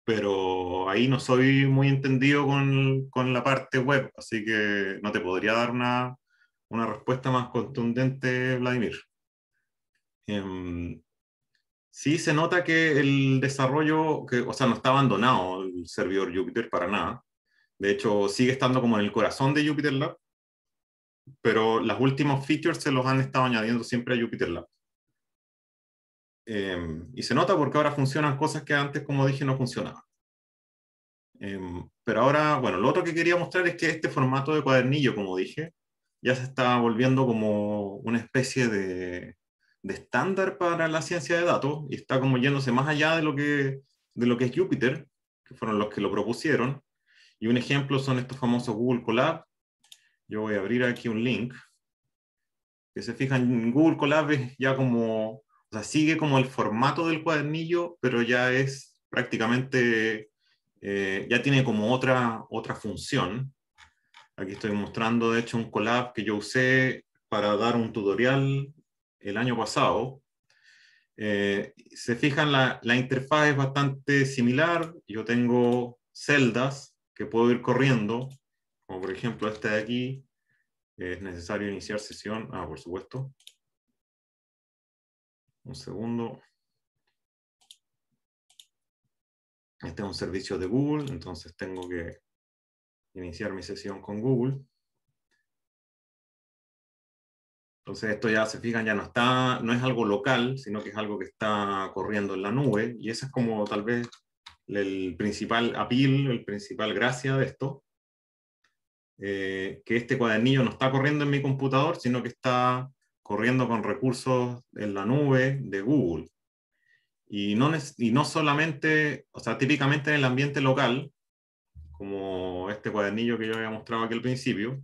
pero ahí no soy muy entendido con, con, la parte web, así que no te podría dar una, una respuesta más contundente, Vladimir. Em, Sí, se nota que el desarrollo, que, o sea, no está abandonado el servidor Jupyter para nada. De hecho, sigue estando como en el corazón de JupyterLab. Lab, pero las últimas features se los han estado añadiendo siempre a JupyterLab. Lab. Em, y se nota porque ahora funcionan cosas que antes, como dije, no funcionaban. Em, pero ahora, bueno, lo otro que quería mostrar es que este formato de cuadernillo, como dije, ya se está volviendo como una especie de de estándar para la ciencia de datos y está como yéndose más allá de lo que, de lo que es Jupyter, que fueron los que lo propusieron. Y un ejemplo son estos famosos Google Colab. Yo voy a abrir aquí un link. Que se fijan, Google Colab es ya como, o sea, sigue como el formato del cuadernillo, pero ya es prácticamente, eh, ya tiene como otra, otra función. Aquí estoy mostrando, de hecho, un collab que yo usé para dar un tutorial el año pasado. Eh, se fijan, la, la interfaz es bastante similar. Yo tengo celdas que puedo ir corriendo, como por ejemplo esta de aquí. Es necesario iniciar sesión. Ah, por supuesto. Un segundo. Este es un servicio de Google, entonces tengo que iniciar mi sesión con Google. Entonces esto ya se fijan, ya no está, no es algo local, sino que es algo que está corriendo en la nube y ese es como tal vez el principal apil el principal gracia de esto, eh, que este cuadernillo no está corriendo en mi computador, sino que está corriendo con recursos en la nube de Google. Y no, y no solamente, o sea, típicamente en el ambiente local, como este cuadernillo que yo había mostrado aquí al principio,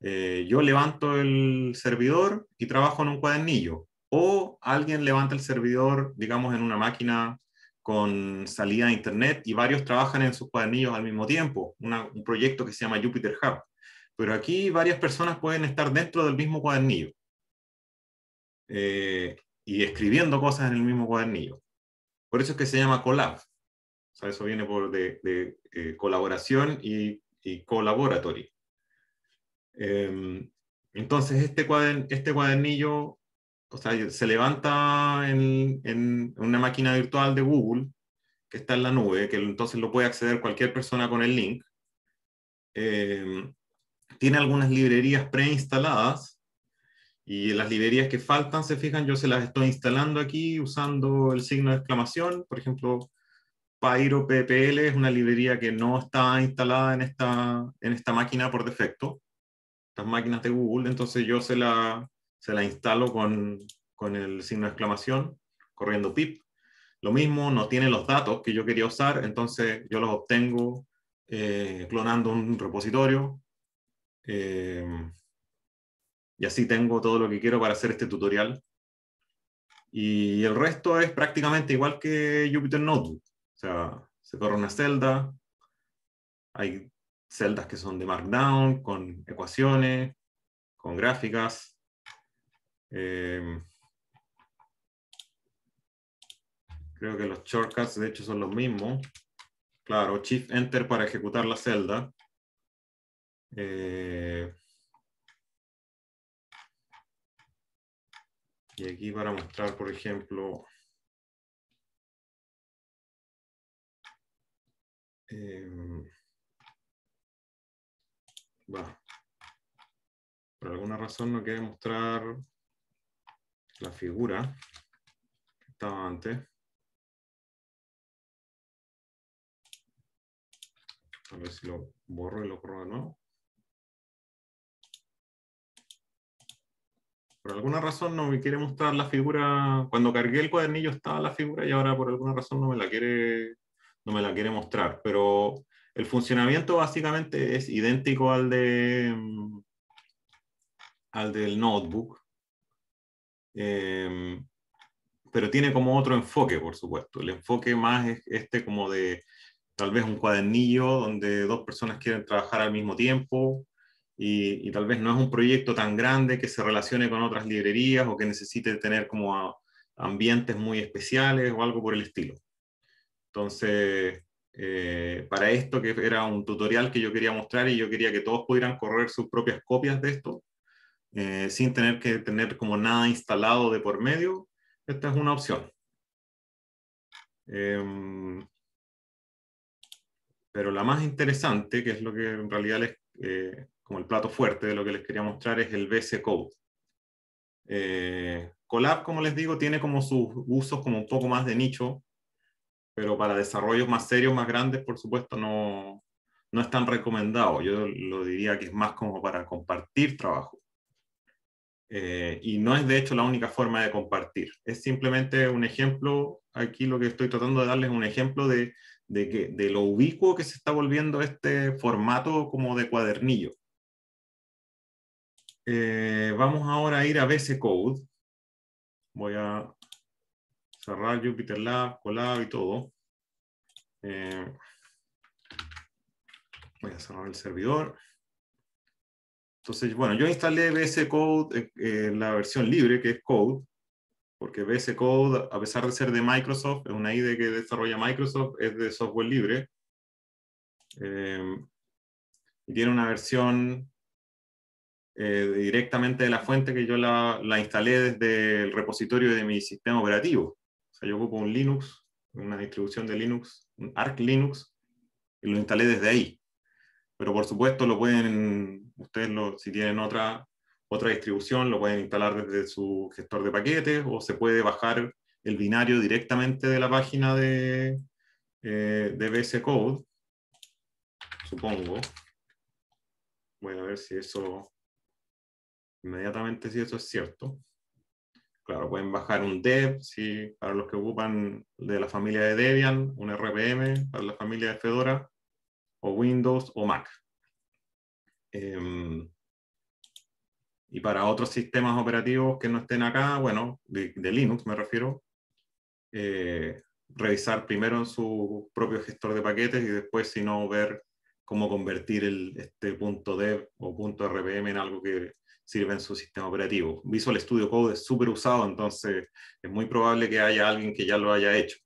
eh, yo levanto el servidor y trabajo en un cuadernillo. O alguien levanta el servidor, digamos, en una máquina con salida a Internet y varios trabajan en sus cuadernillos al mismo tiempo. un proyecto que se llama JupyterHub. Hub. Pero aquí varias personas pueden estar dentro del mismo cuadernillo eh, y escribiendo cosas en el mismo cuadernillo. Por eso es que se llama Colab. O eso viene por de, eh, colaboración y, y Em, entonces, este, cuadern, este cuadernillo se levanta en, una máquina virtual de Google que está en la nube, que entonces lo puede acceder cualquier persona con el link. Em, tiene algunas librerías preinstaladas y las librerías que faltan, se fijan, yo se las estoy instalando aquí usando el signo de exclamación. Por ejemplo, Pyro PPL es una librería que no está instalada en esta, en esta máquina por defecto estas máquinas de Google, entonces yo se la, se la instalo con, el signo de exclamación, corriendo pip. Lo mismo, no tiene los datos que yo quería usar, entonces yo los obtengo eh, clonando un repositorio. Eh, y así tengo todo lo que quiero para hacer este tutorial. Y el resto es prácticamente igual que Jupyter Notebook. O sea, se corre una celda, hay celdas que son de Markdown, con ecuaciones, con gráficas. Em, creo que los shortcuts de hecho son los mismos. Claro, Shift Enter para ejecutar la celda. Eh, y aquí para mostrar, por ejemplo, em, va. Por alguna razón no quiere mostrar la figura que estaba antes. A ver si lo borro y lo corro de nuevo. Por alguna razón no me quiere mostrar la figura. Cuando cargué el cuadernillo estaba la figura y ahora por alguna razón no me la quiere, no me la quiere mostrar. Pero el funcionamiento básicamente es idéntico al, de, mm, al del notebook, em, pero tiene como otro enfoque, por supuesto. El enfoque más es este como de tal vez un cuadernillo donde dos personas quieren trabajar al mismo tiempo, y, y, tal vez no es un proyecto tan grande que se relacione con otras librerías o que necesite tener como ambientes muy especiales o algo por el estilo. Entonces, eh, para esto, que era un tutorial que yo quería mostrar y yo quería que todos pudieran correr sus propias copias de esto, eh, sin tener que tener como nada instalado de por medio, esta es una opción. Em, pero la más interesante, que es lo que en realidad es eh, como el plato fuerte de lo que les quería mostrar, es el BC Code. Colab, como les digo, tiene como sus usos como un poco más de nicho, pero para desarrollos más serios, más grandes, por supuesto, no, no es tan recomendado. Yo lo diría que es más como para compartir trabajo. Eh, y no es de hecho la única forma de compartir. Es simplemente un ejemplo, aquí lo que estoy tratando de darles es un ejemplo de, de, que, de lo ubicuo que se está volviendo este formato como de cuadernillo. Eh, vamos ahora a ir a BC Code. Voy a cerrar JupyterLab, Colab y todo. Eh, voy a cerrar el servidor. Entonces, bueno, yo instalé VS Code eh, eh, la versión libre, que es Code, porque VS Code, a pesar de ser de Microsoft, es una IDE que desarrolla Microsoft, es de software libre. y tiene una versión directamente de la fuente que yo la, la instalé desde el repositorio de mi sistema operativo sea, yo ocupo un Linux, una distribución de Linux, un Arc Linux, y lo instalé desde ahí. Pero por supuesto lo pueden, ustedes si tienen otra, otra distribución, lo pueden instalar desde su gestor de paquetes o se puede bajar el binario directamente de la página de, eh, de BS Code, supongo. Voy a ver si eso, inmediatamente si eso es cierto claro, pueden bajar un dev si, para los que ocupan de la familia de Debian, un RPM para la familia de Fedora, o Windows o Mac. Em, y para otros sistemas operativos que no estén acá, bueno, de, Linux me refiero, eh, revisar primero en su propio gestor de paquetes y después, si no, ver cómo convertir el, este punto .dev o punto .rpm en algo que sirve en su sistema operativo. Visual Studio Code es súper usado, entonces es muy probable que haya alguien que ya lo haya hecho.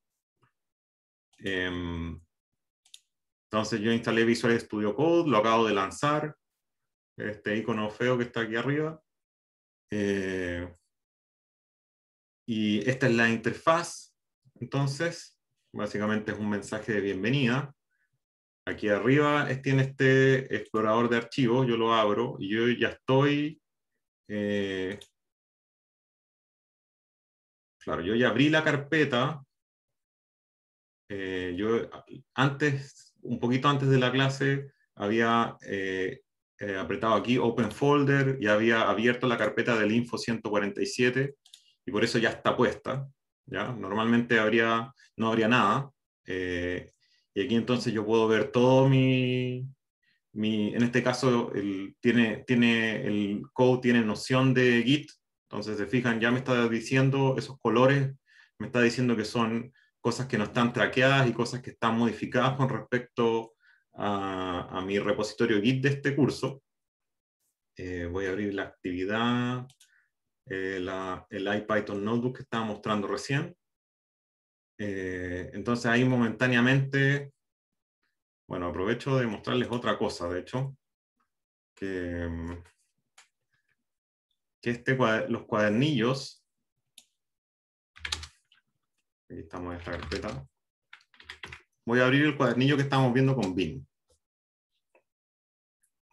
Em, entonces yo instalé Visual Studio Code, lo acabo de lanzar, este icono feo que está aquí arriba. Eh, y esta es la interfaz, entonces, básicamente es un mensaje de bienvenida. Aquí arriba tiene este explorador de archivos, yo lo abro y yo ya estoy eh, claro, yo ya abrí la carpeta. Eh, yo antes, un poquito antes de la clase, había eh, apretado aquí Open Folder y había abierto la carpeta del Info 147 y por eso ya está puesta. ¿ya? Normalmente habría, no habría nada. y aquí entonces yo puedo ver todo mi, en este caso, el, tiene, tiene, el code tiene noción de Git, entonces se fijan, ya me está diciendo esos colores, me está diciendo que son cosas que no están traqueadas y cosas que están modificadas con respecto a, mi repositorio Git de este curso. Eh, voy a abrir la actividad, eh, el IPython Notebook que estaba mostrando recién. Eh, entonces ahí momentáneamente bueno, aprovecho de mostrarles otra cosa, de hecho, que, mm, este, los cuadernillos, aquí estamos en esta carpeta, voy a abrir el cuadernillo que estamos viendo con BIM,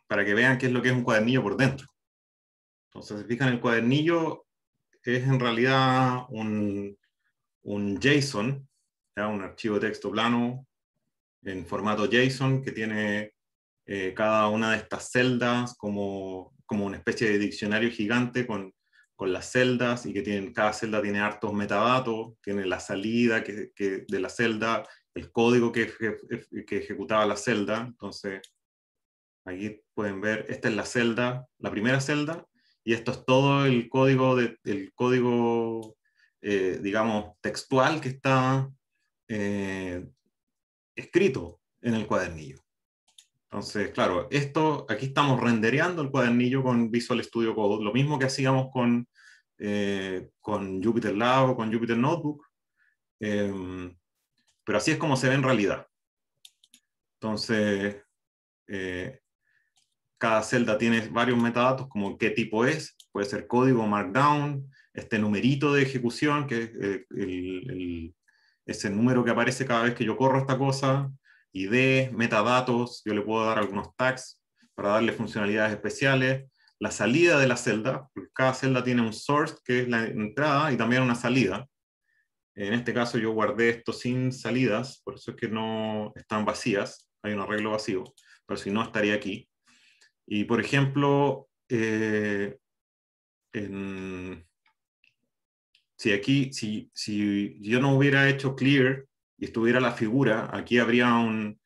para que vean qué es lo que es un cuadernillo por dentro. Entonces, fijan, el cuadernillo es en realidad un, un JSON, un archivo de texto plano en formato JSON que tiene eh, cada una de estas celdas como, como una especie de diccionario gigante con, con, las celdas y que tienen, cada celda tiene hartos metadatos, tiene la salida que, que de la celda, el código que, que, ejecutaba la celda. Entonces, aquí pueden ver, esta es la celda, la primera celda, y esto es todo el código, de, el código eh, digamos, textual que está eh, escrito en el cuadernillo. Entonces, claro, esto, aquí estamos rendereando el cuadernillo con Visual Studio Code, lo mismo que hacíamos con, eh, con Jupyter Lab o con Jupyter Notebook, em, pero así es como se ve en realidad. Entonces, eh, cada celda tiene varios metadatos, como qué tipo es, puede ser código, markdown, este numerito de ejecución, que es eh, el, es el número que aparece cada vez que yo corro esta cosa, ID, metadatos, yo le puedo dar algunos tags para darle funcionalidades especiales, la salida de la celda, porque cada celda tiene un source, que es la entrada, y también una salida. En este caso yo guardé esto sin salidas, por eso es que no están vacías, hay un arreglo vacío, pero si no estaría aquí. Y por ejemplo, eh, en, si aquí, si, si yo no hubiera hecho clear y estuviera la figura, aquí habría un,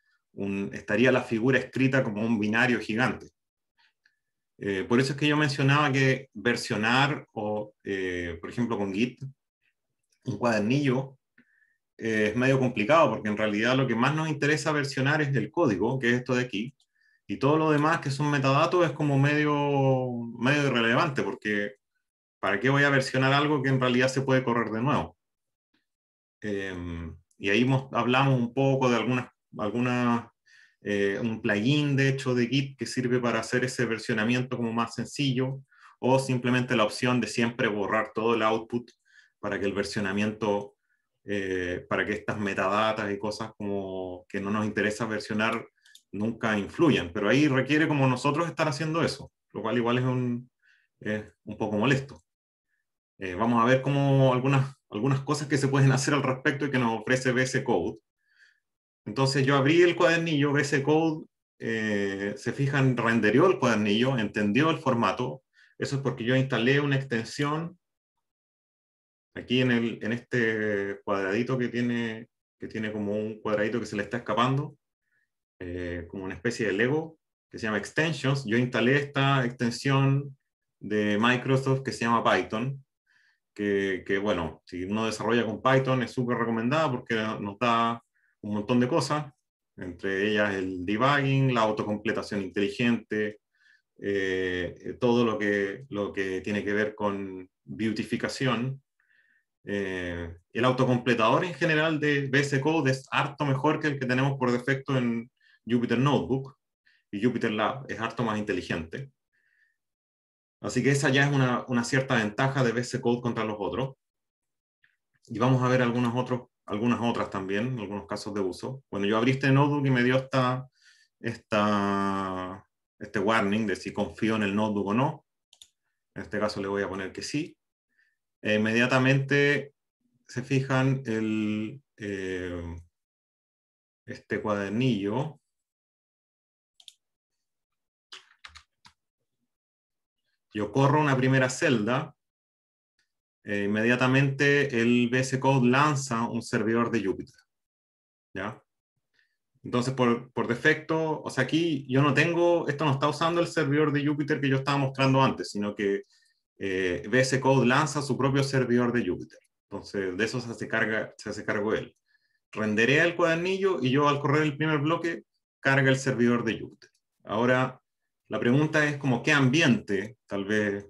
estaría la figura escrita como un binario gigante. Eh, por eso es que yo mencionaba que versionar, o eh, por ejemplo con Git, un cuadernillo eh, es medio complicado porque en realidad lo que más nos interesa versionar es el código, que es esto de aquí, y todo lo demás que son metadatos es como medio, medio irrelevante porque ¿para qué voy a versionar algo que en realidad se puede correr de nuevo? Eh, y ahí hablamos un poco de algunas, alguna, eh, un plugin de hecho de Git que sirve para hacer ese versionamiento como más sencillo, o simplemente la opción de siempre borrar todo el output para que el versionamiento, eh, para que estas metadatas y cosas como que no nos interesa versionar nunca influyan. Pero ahí requiere como nosotros estar haciendo eso, lo cual igual es un poco molesto. Eh, vamos a ver cómo algunas, algunas cosas que se pueden hacer al respecto y que nos ofrece VS Code. Entonces yo abrí el cuadernillo, VS Code eh, se fijan, renderió el cuadernillo, entendió el formato. Eso es porque yo instalé una extensión aquí en, este cuadradito que tiene, que tiene como un cuadradito que se le está escapando, eh, como una especie de Lego, que se llama Extensions. Yo instalé esta extensión de Microsoft que se llama Python, que, bueno, si uno desarrolla con Python es súper recomendada porque nos da un montón de cosas, entre ellas el debugging, la autocompletación inteligente, eh, eh, todo lo que, lo que tiene que ver con beautificación. Eh, el autocompletador en general de VS Code es harto mejor que el que tenemos por defecto en Jupyter Notebook y Jupyter Lab es harto más inteligente. Así que esa ya es una, cierta ventaja de BC Code contra los otros. Y vamos a ver algunas otras también, algunos casos de uso. Bueno, yo abrí este notebook y me dio esta, este warning de si confío en el notebook o no, en este caso le voy a poner que sí. Eh, inmediatamente se fijan el, eh, este cuadernillo yo corro una primera celda, eh, inmediatamente el VS Code lanza un servidor de Jupyter. ¿Ya? Entonces, por, por, defecto, o sea, aquí yo no tengo, esto no está usando el servidor de Jupyter que yo estaba mostrando antes, sino que eh, VS Code lanza su propio servidor de Jupyter. Entonces, de eso se hace, carga, se hace cargo él. Renderé el cuadernillo y yo al correr el primer bloque, carga el servidor de Jupyter. Ahora, la pregunta es como qué ambiente, tal vez,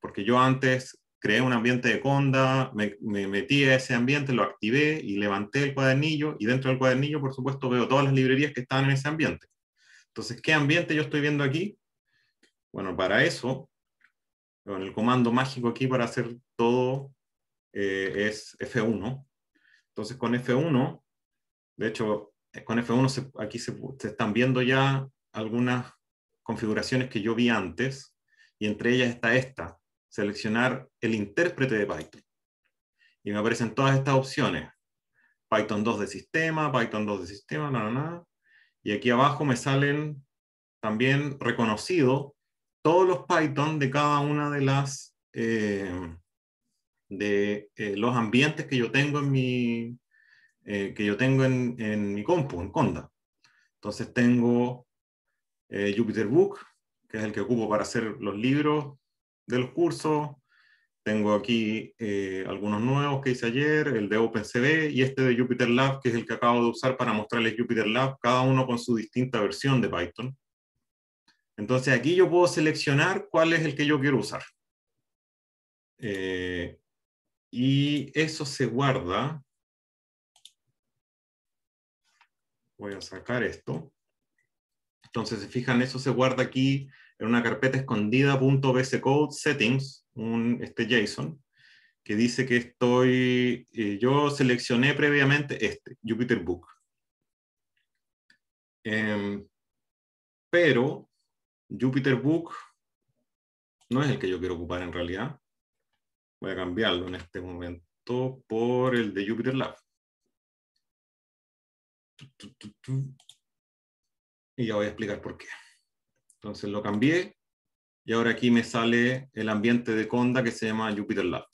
porque yo antes creé un ambiente de conda, me, metí a ese ambiente, lo activé y levanté el cuadernillo y dentro del cuadernillo, por supuesto, veo todas las librerías que están en ese ambiente. Entonces, ¿qué ambiente yo estoy viendo aquí? Bueno, para eso, con el comando mágico aquí para hacer todo eh, es F1. Entonces, con F1, de hecho, eh, con F1 aquí se, se están viendo ya algunas configuraciones que yo vi antes, y entre ellas está esta, seleccionar el intérprete de Python. Y me aparecen todas estas opciones. Python 2 de sistema, Python 2 de sistema, nada, nada. Y aquí abajo me salen también reconocido todos los Python de cada una de las eh, de eh, los ambientes que yo tengo en mi eh, que yo tengo en, en mi compu, en Conda. Entonces tengo eh, Book, que es el que ocupo para hacer los libros del curso Tengo aquí eh, algunos nuevos que hice ayer, el de OpenCV y este de Jupyter Lab, que es el que acabo de usar para mostrarles Jupyter Lab, cada uno con su distinta versión de Python. Entonces aquí yo puedo seleccionar cuál es el que yo quiero usar. Eh, y eso se guarda. Voy a sacar esto. Entonces, se fijan, eso se guarda aquí en una carpeta escondida settings, un, este JSON, que dice que estoy, eh, yo seleccioné previamente este, Jupyter Book. Em, pero Jupyter Book no es el que yo quiero ocupar en realidad. Voy a cambiarlo en este momento por el de Jupyter Lab y ya voy a explicar por qué. Entonces lo cambié y ahora aquí me sale el ambiente de Conda que se llama Jupyter Lab.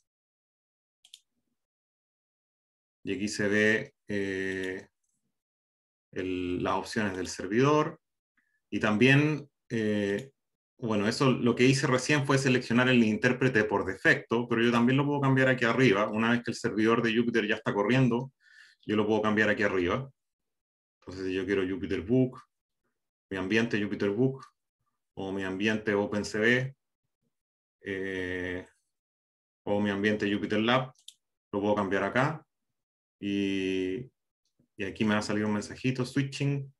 Y aquí se ve eh, las opciones del servidor. Y también, eh, bueno, eso lo que hice recién fue seleccionar el intérprete por defecto, pero yo también lo puedo cambiar aquí arriba. Una vez que el servidor de Jupyter ya está corriendo, yo lo puedo cambiar aquí arriba. Entonces, si yo quiero Jupyter Book, mi ambiente JupyterBook o mi ambiente OpenCV eh, o mi ambiente JupyterLab, lo puedo cambiar acá y, aquí me va a salir un mensajito, switching,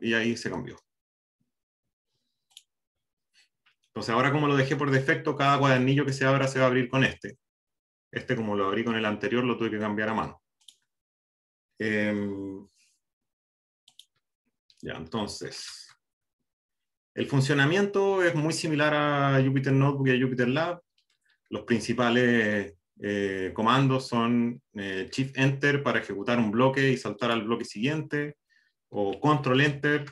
y ahí se cambió. Entonces ahora como lo dejé por defecto, cada cuadernillo que se abra se va a abrir con este. Este como lo abrí con el anterior, lo tuve que cambiar a mano. Em, ya, entonces, el funcionamiento es muy similar a Jupyter Notebook y a Jupyter Lab. Los principales eh, comandos son eh, Shift Enter para ejecutar un bloque y saltar al bloque siguiente, o Control Enter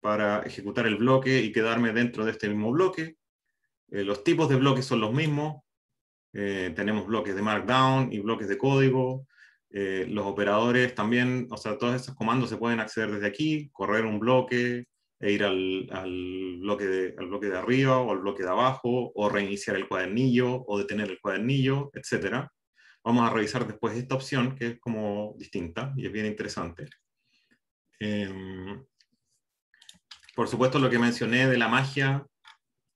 para ejecutar el bloque y quedarme dentro de este mismo bloque. Eh, los tipos de bloques son los mismos. tenemos bloques de Markdown y bloques de código. los operadores también, o sea, todos esos comandos se pueden acceder desde aquí, correr un bloque, e ir al, bloque de, bloque de arriba o al bloque de abajo, o reiniciar el cuadernillo, o detener el cuadernillo, etc. Vamos a revisar después esta opción, que es como distinta y es bien interesante. Em, por supuesto, lo que mencioné de la magia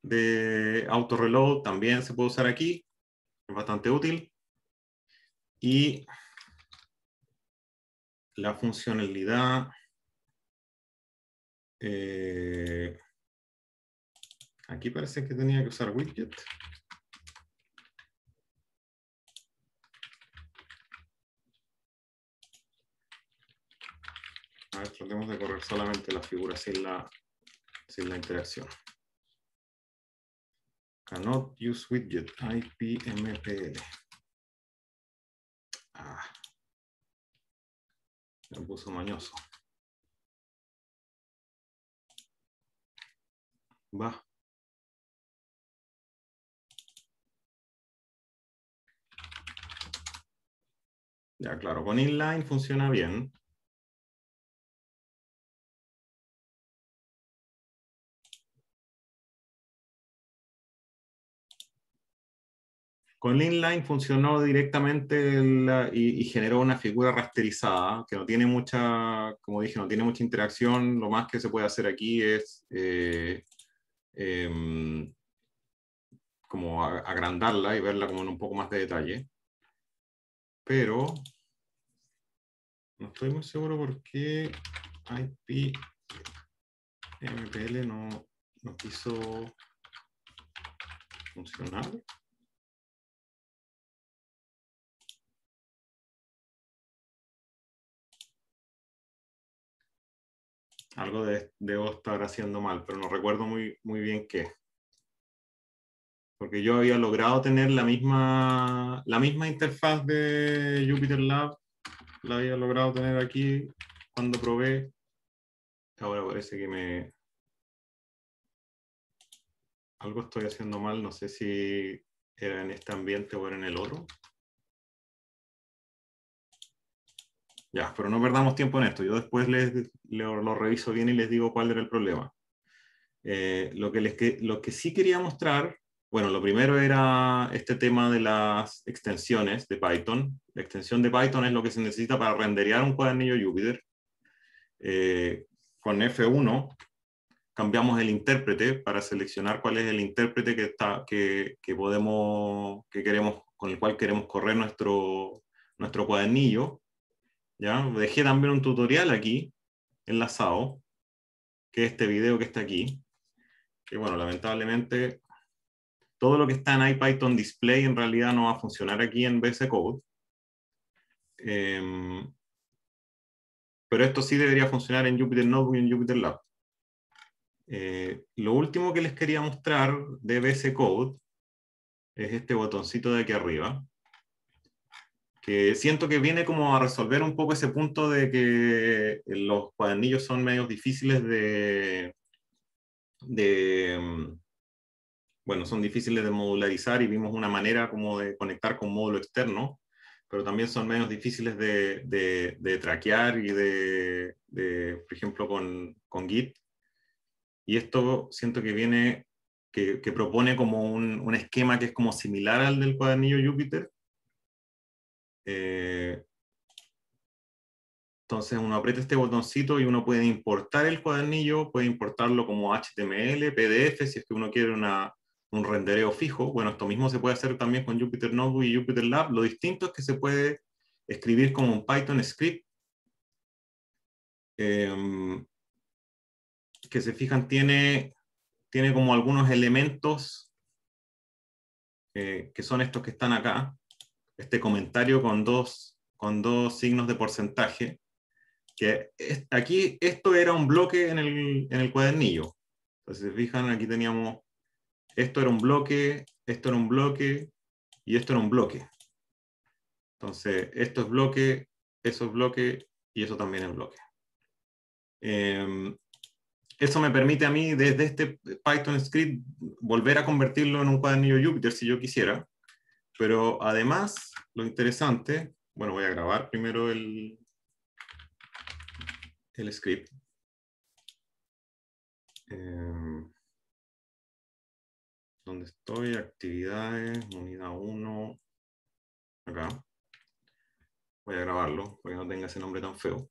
de Autoreload, también se puede usar aquí, es bastante útil. Y la funcionalidad eh, aquí parece que tenía que usar widget. A ver, tratemos de correr solamente la figura sin la, sin la interacción. Cannot use widget, IPMPL. Ah, me puso mañoso. Va. Ya, claro, con inline funciona bien. Con inline funcionó directamente y, generó una figura rasterizada que no tiene mucha, como dije, no tiene mucha interacción. Lo más que se puede hacer aquí es eh, Em, como agrandarla y verla como en un poco más de detalle. Pero no estoy muy seguro por qué IP MPL no, no quiso funcionar. algo debo estar haciendo mal, pero no recuerdo muy, bien qué. Porque yo había logrado tener la misma, la misma interfaz de JupyterLab, Lab, la había logrado tener aquí cuando probé. Ahora parece que me... Algo estoy haciendo mal, no sé si era en este ambiente o era en el otro. Ya, pero no perdamos tiempo en esto. Yo después les, lo, reviso bien y les digo cuál era el problema. Eh, lo, que les lo que sí quería mostrar, bueno, lo primero era este tema de las extensiones de Python. La extensión de Python es lo que se necesita para renderear un cuadernillo Jupyter. Eh, con F1 cambiamos el intérprete para seleccionar cuál es el intérprete que, está, que, que podemos, que queremos, con el cual queremos correr nuestro, nuestro cuadernillo. ¿ya? Dejé también un tutorial aquí, enlazado, que es este video que está aquí. Que bueno, lamentablemente, todo lo que está en IPython Display en realidad no va a funcionar aquí en VS Code. Em, pero esto sí debería funcionar en Jupyter Notebook y en Jupyter Lab. Eh, lo último que les quería mostrar de VS Code es este botoncito de aquí arriba, que siento que viene como a resolver un poco ese punto de que los cuadernillos son medios difíciles de, mm, bueno, son difíciles de modularizar y vimos una manera como de conectar con módulo externo, pero también son medios difíciles de, de, traquear y de, de, por ejemplo, con, con Git. Y esto siento que viene, que, propone como un, un esquema que es como similar al del cuadernillo Jupyter, eh, entonces uno aprieta este botoncito y uno puede importar el cuadernillo, puede importarlo como HTML, PDF, si es que uno quiere un rendereo fijo. Bueno, esto mismo se puede hacer también con Jupyter Notebook y Jupyter Lab. Lo distinto es que se puede escribir como un Python script em, que se fijan tiene, tiene como algunos elementos eh, que son estos que están acá este comentario con dos, con dos signos de porcentaje, que aquí esto era un bloque en el, en el cuadernillo. Entonces, fijan, aquí teníamos, esto era un bloque, esto era un bloque, y esto era un bloque. Entonces, esto es bloque, eso es bloque, y eso también es bloque. Em, eso me permite a mí, desde este Python script, volver a convertirlo en un cuadernillo Jupyter si yo quisiera. Pero además, lo interesante, bueno, voy a grabar primero el, el script. Em, ¿Dónde estoy? Actividades, unidad 1, acá. Voy a grabarlo, porque no tenga ese nombre tan feo.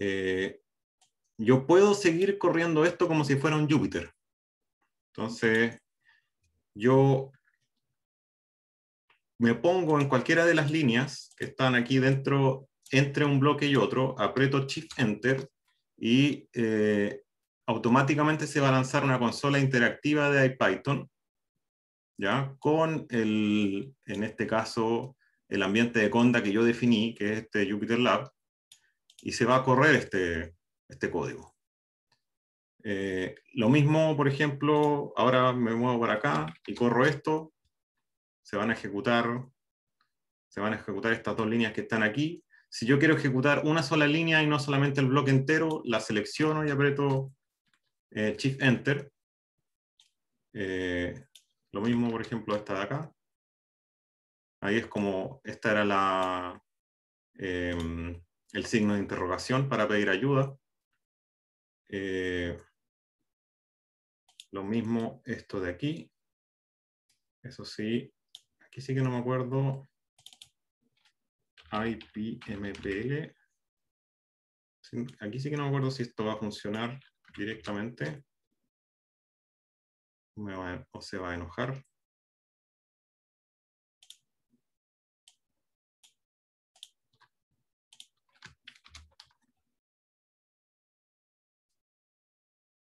Eh, yo puedo seguir corriendo esto como si fuera un Júpiter. Entonces, yo me pongo en cualquiera de las líneas que están aquí dentro, entre un bloque y otro, aprieto Shift Enter y eh, automáticamente se va a lanzar una consola interactiva de IPython, ¿ya? Con el, en este caso, el ambiente de conda que yo definí, que es este Jupyter Lab, y se va a correr este, este código. Eh, lo mismo, por ejemplo, ahora me muevo para acá y corro esto, se van a ejecutar, se van a ejecutar estas dos líneas que están aquí. Si yo quiero ejecutar una sola línea y no solamente el bloque entero, la selecciono y aprieto eh, Shift Enter. Eh, lo mismo, por ejemplo, esta de acá. Ahí es como, esta era la, eh, el signo de interrogación para pedir ayuda. lo mismo esto de aquí. Eso sí, que sí que no me acuerdo, IPMPL. Aquí sí que no me acuerdo si esto va a funcionar directamente. Me va o se va a enojar.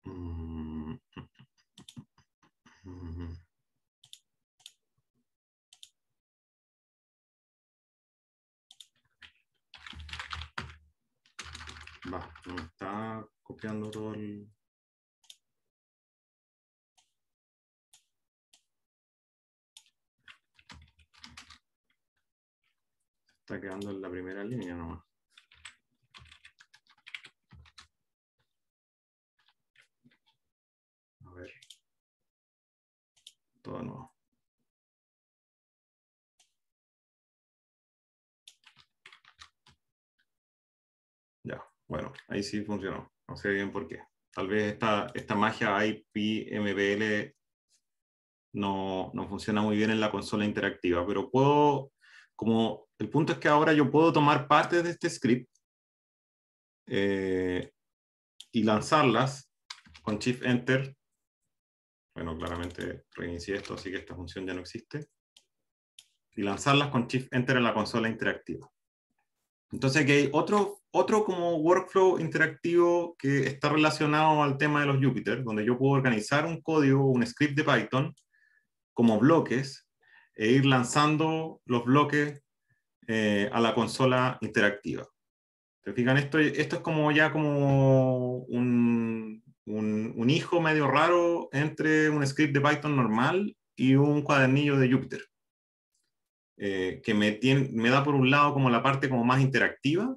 Mm. todo Está quedando en la primera línea nomás. A ver. Todo nuevo. ahí sí funcionó. No sé bien por qué. Tal vez esta, esta magia IPMBL no, no funciona muy bien en la consola interactiva, pero puedo, como el punto es que ahora yo puedo tomar partes de este script eh, y lanzarlas con Shift Enter. Bueno, claramente reinicié esto, así que esta función ya no existe. Y lanzarlas con Shift Enter en la consola interactiva. Entonces aquí hay otro, otro como workflow interactivo que está relacionado al tema de los Jupyter, donde yo puedo organizar un código, un script de Python, como bloques, e ir lanzando los bloques eh, a la consola interactiva. ¿Te fijan? Esto, esto es como ya como un, un, un hijo medio raro entre un script de Python normal y un cuadernillo de Jupyter. Eh, que me, da por un lado como la parte como más interactiva,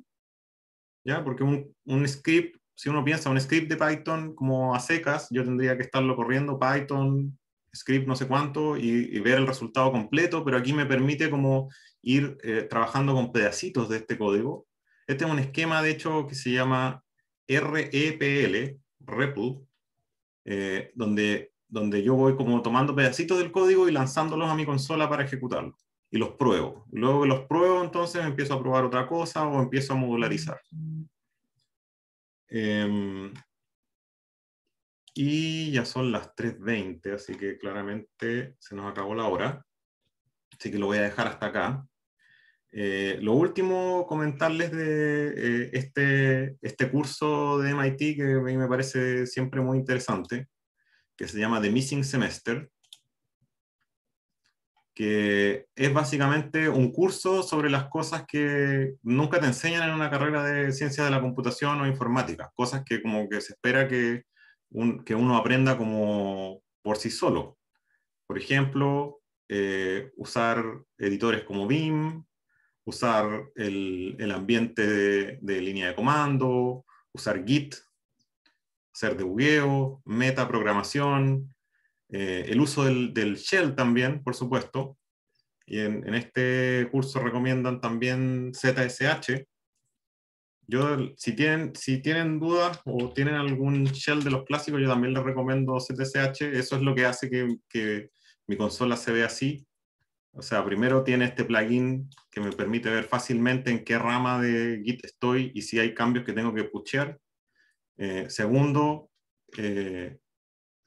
¿ya? Porque un, script, si uno piensa un script de Python como a secas, yo tendría que estarlo corriendo Python, script no sé cuánto y, ver el resultado completo, pero aquí me permite como ir eh, trabajando con pedacitos de este código. Este es un esquema, de hecho, que se llama REPL, REPL, eh, donde, donde yo voy como tomando pedacitos del código y lanzándolos a mi consola para ejecutarlo y los pruebo. Luego que los pruebo, entonces empiezo a probar otra cosa o empiezo a modularizar. Em, y ya son las 3.20, así que claramente se nos acabó la hora. Así que lo voy a dejar hasta acá. Eh, lo último, comentarles de eh, este, este curso de MIT que a mí me parece siempre muy interesante, que se llama The Missing Semester, que es básicamente un curso sobre las cosas que nunca te enseñan en una carrera de ciencia de la computación o informática, cosas que como que se espera que, uno aprenda como por sí solo. Por ejemplo, eh, usar editores como BIM, usar el, ambiente de, de, línea de comando, usar Git, hacer debugueo, metaprogramación, eh, el uso del, shell también, por supuesto. Y en, este curso recomiendan también ZSH. Yo, si tienen, si tienen dudas o tienen algún shell de los clásicos, yo también les recomiendo ZSH. Eso es lo que hace que, mi consola se vea así. O sea, primero tiene este plugin que me permite ver fácilmente en qué rama de Git estoy y si hay cambios que tengo que puchear. Eh, segundo, eh,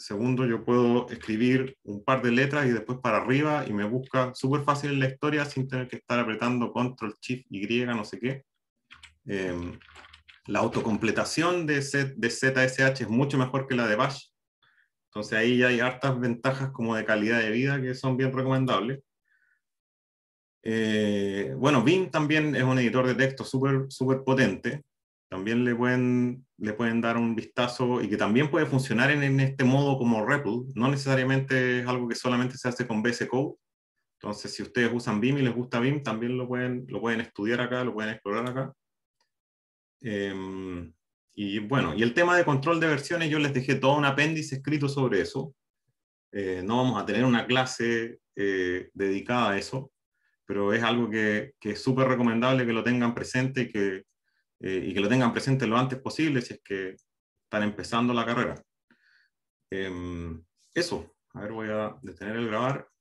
Segundo, yo puedo escribir un par de letras y después para arriba y me busca súper fácil en la historia sin tener que estar apretando control, shift, Y, no sé qué. Em, la autocompletación de, Z, de ZSH es mucho mejor que la de Bash. Entonces ahí ya hay hartas ventajas como de calidad de vida que son bien recomendables. Eh, bueno, Vim también es un editor de texto súper super potente también le pueden, le pueden dar un vistazo y que también puede funcionar en, en este modo como REPL. No necesariamente es algo que solamente se hace con VS Code. Entonces, si ustedes usan BIM y les gusta BIM, también lo pueden, lo pueden estudiar acá, lo pueden explorar acá. Em, y bueno, y el tema de control de versiones, yo les dejé todo un apéndice escrito sobre eso. Eh, no vamos a tener una clase eh, dedicada a eso, pero es algo que, que es súper recomendable que lo tengan presente y que eh, y que lo tengan presente lo antes posible si es que están empezando la carrera. Em, eso, a ver, voy a detener el grabar